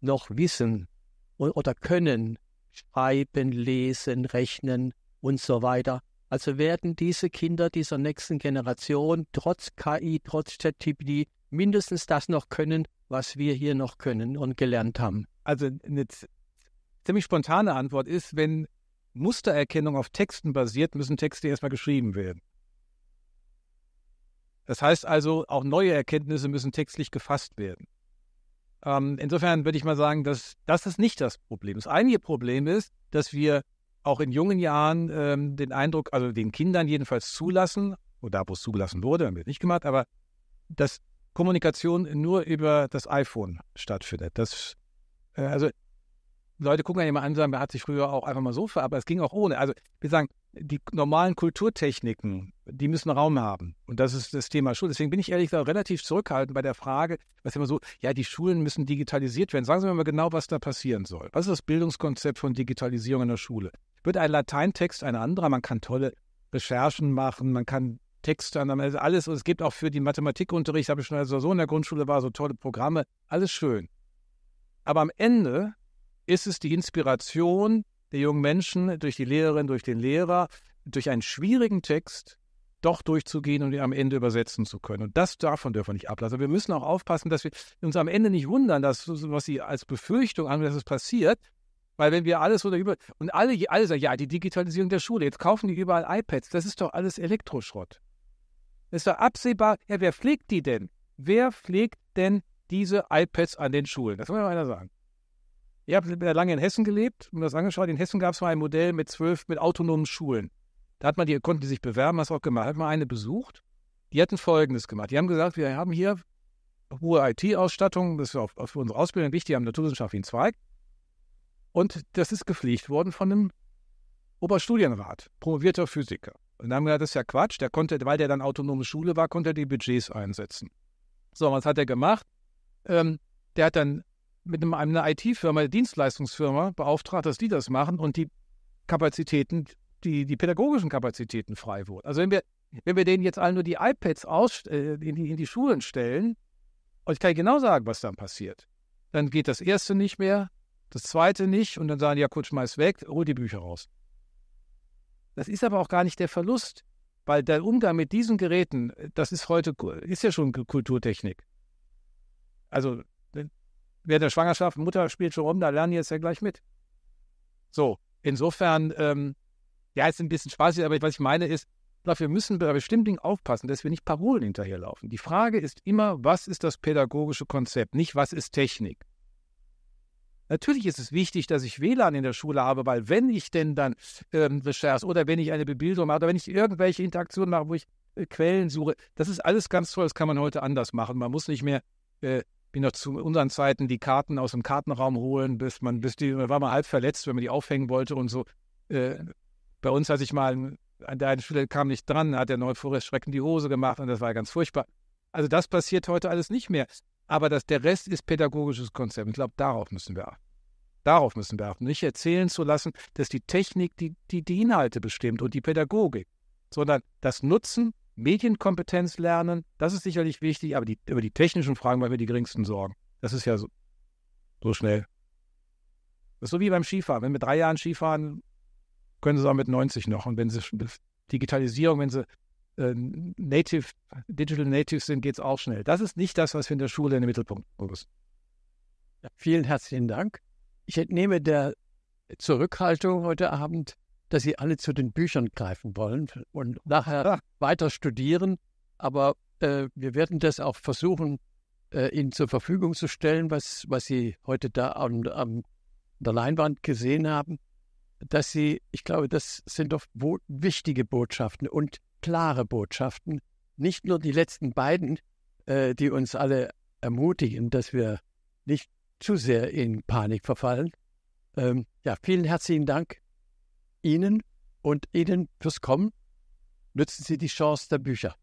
noch wissen oder können? Schreiben, lesen, rechnen und so weiter. Also werden diese Kinder dieser nächsten Generation trotz KI, trotz ChatGPT mindestens das noch können, was wir hier noch können und gelernt haben. Also eine ziemlich spontane Antwort ist, wenn Mustererkennung auf Texten basiert, müssen Texte erstmal geschrieben werden. Das heißt also, auch neue Erkenntnisse müssen textlich gefasst werden. Ähm, insofern würde ich mal sagen, dass das ist nicht das Problem. Das einzige Problem ist, dass wir auch in jungen Jahren ähm, den Eindruck, also den Kindern jedenfalls zulassen, oder da, wo es zugelassen wurde, haben wir nicht gemacht, aber dass Kommunikation nur über das iPhone stattfindet. Das, äh, also Leute gucken ja immer an, und sagen, man hat sich früher auch einfach mal so ver, aber es ging auch ohne. Also wir sagen, die normalen Kulturtechniken, die müssen Raum haben. Und das ist das Thema Schule. Deswegen bin ich ehrlich gesagt relativ zurückhaltend bei der Frage, was immer so, ja, die Schulen müssen digitalisiert werden. Sagen Sie mir mal genau, was da passieren soll. Was ist das Bildungskonzept von Digitalisierung in der Schule? Wird ein Lateintext ein anderer? Man kann tolle Recherchen machen, man kann Texte an, also alles. Und es gibt auch für den Mathematikunterricht, habe ich schon als so in der Grundschule war, so tolle Programme. Alles schön. Aber am Ende ist es die Inspiration der jungen Menschen durch die Lehrerin, durch den Lehrer, durch einen schwierigen Text doch durchzugehen und ihn am Ende übersetzen zu können. Und das davon dürfen wir nicht ablassen. Wir müssen auch aufpassen, dass wir uns am Ende nicht wundern, dass was sie als Befürchtung haben, dass es passiert. Weil wenn wir alles oder über und alle, alle sagen, ja, die Digitalisierung der Schule, jetzt kaufen die überall iPads, das ist doch alles Elektroschrott. Das ist doch absehbar, ja, wer pflegt die denn? Wer pflegt denn diese iPads an den Schulen? Das muss mir einer sagen. Ich habe ja lange in Hessen gelebt und das angeschaut. In Hessen gab es mal ein Modell mit zwölf, mit autonomen Schulen. Da hat man die, konnten die sich bewerben, was auch gemacht. Hat man eine besucht. Die hatten Folgendes gemacht. Die haben gesagt, wir haben hier hohe IT-Ausstattung, das ist auch für unsere Ausbildung wichtig, die haben naturwissenschaftlichen Zweig. Und das ist gepflegt worden von einem Oberstudienrat, promovierter Physiker. Und dann haben wir gesagt, das ist ja Quatsch, der konnte, weil der dann autonome Schule war, konnte er die Budgets einsetzen. So, was hat er gemacht? Ähm, der hat dann mit einem, einer IT-Firma, Dienstleistungsfirma beauftragt, dass die das machen und die Kapazitäten, die, die pädagogischen Kapazitäten frei wurden. Also wenn wir, wenn wir denen jetzt allen nur die iPads aus, äh, in, die, in die Schulen stellen, und ich kann genau sagen, was dann passiert, dann geht das erste nicht mehr, das zweite nicht und dann sagen die, ja, kurz schmeiß weg, hol die Bücher raus. Das ist aber auch gar nicht der Verlust, weil der Umgang mit diesen Geräten, das ist heute, ist ja schon Kulturtechnik. Also während der Schwangerschaft, Mutter spielt schon rum, da lernen die jetzt ja gleich mit. So, insofern, ähm, ja, ist ein bisschen spaßig, aber was ich meine ist, wir müssen bei bestimmten Dingen aufpassen, dass wir nicht Parolen hinterherlaufen. Die Frage ist immer, was ist das pädagogische Konzept, nicht was ist Technik. Natürlich ist es wichtig, dass ich WLAN in der Schule habe, weil wenn ich denn dann ähm, Recherche oder wenn ich eine Bebildung mache oder wenn ich irgendwelche Interaktionen mache, wo ich äh, Quellen suche, das ist alles ganz toll, das kann man heute anders machen. Man muss nicht mehr äh, bin noch zu unseren Zeiten die Karten aus dem Kartenraum holen, bis man, bis die, man war mal halb verletzt, wenn man die aufhängen wollte und so. Äh, bei uns hatte ich mal, der eine Schüler kam nicht dran, hat der neue Vorrest die Hose gemacht und das war ganz furchtbar. Also das passiert heute alles nicht mehr. Aber das, der Rest ist pädagogisches Konzept. Ich glaube, darauf müssen wir achten. Darauf müssen wir achten. Nicht erzählen zu lassen, dass die Technik die, die, die Inhalte bestimmt und die Pädagogik, sondern das Nutzen Medienkompetenz lernen, das ist sicherlich wichtig, aber die, über die technischen Fragen machen wir die geringsten Sorgen. Das ist ja so, so schnell. Das ist so wie beim Skifahren. Wenn wir drei Jahren Skifahren, können sie es auch mit 90 noch. Und wenn sie Digitalisierung, wenn sie äh, Native, Digital Natives sind, geht es auch schnell. Das ist nicht das, was wir in der Schule in den Mittelpunkt müssen. Ja, vielen herzlichen Dank. Ich entnehme der Zurückhaltung heute Abend dass sie alle zu den Büchern greifen wollen und nachher ja. Ah. weiter studieren. Aber äh, wir werden das auch versuchen, äh, ihnen zur Verfügung zu stellen, was, was sie heute da an, an der Leinwand gesehen haben. Dass sie, ich glaube, das sind oft bo wichtige Botschaften und klare Botschaften. Nicht nur die letzten beiden, äh, die uns alle ermutigen, dass wir nicht zu sehr in Panik verfallen. Ähm, ja, vielen herzlichen Dank Ihnen und Ihnen fürs Kommen. Nutzen Sie die Chance der Bücher.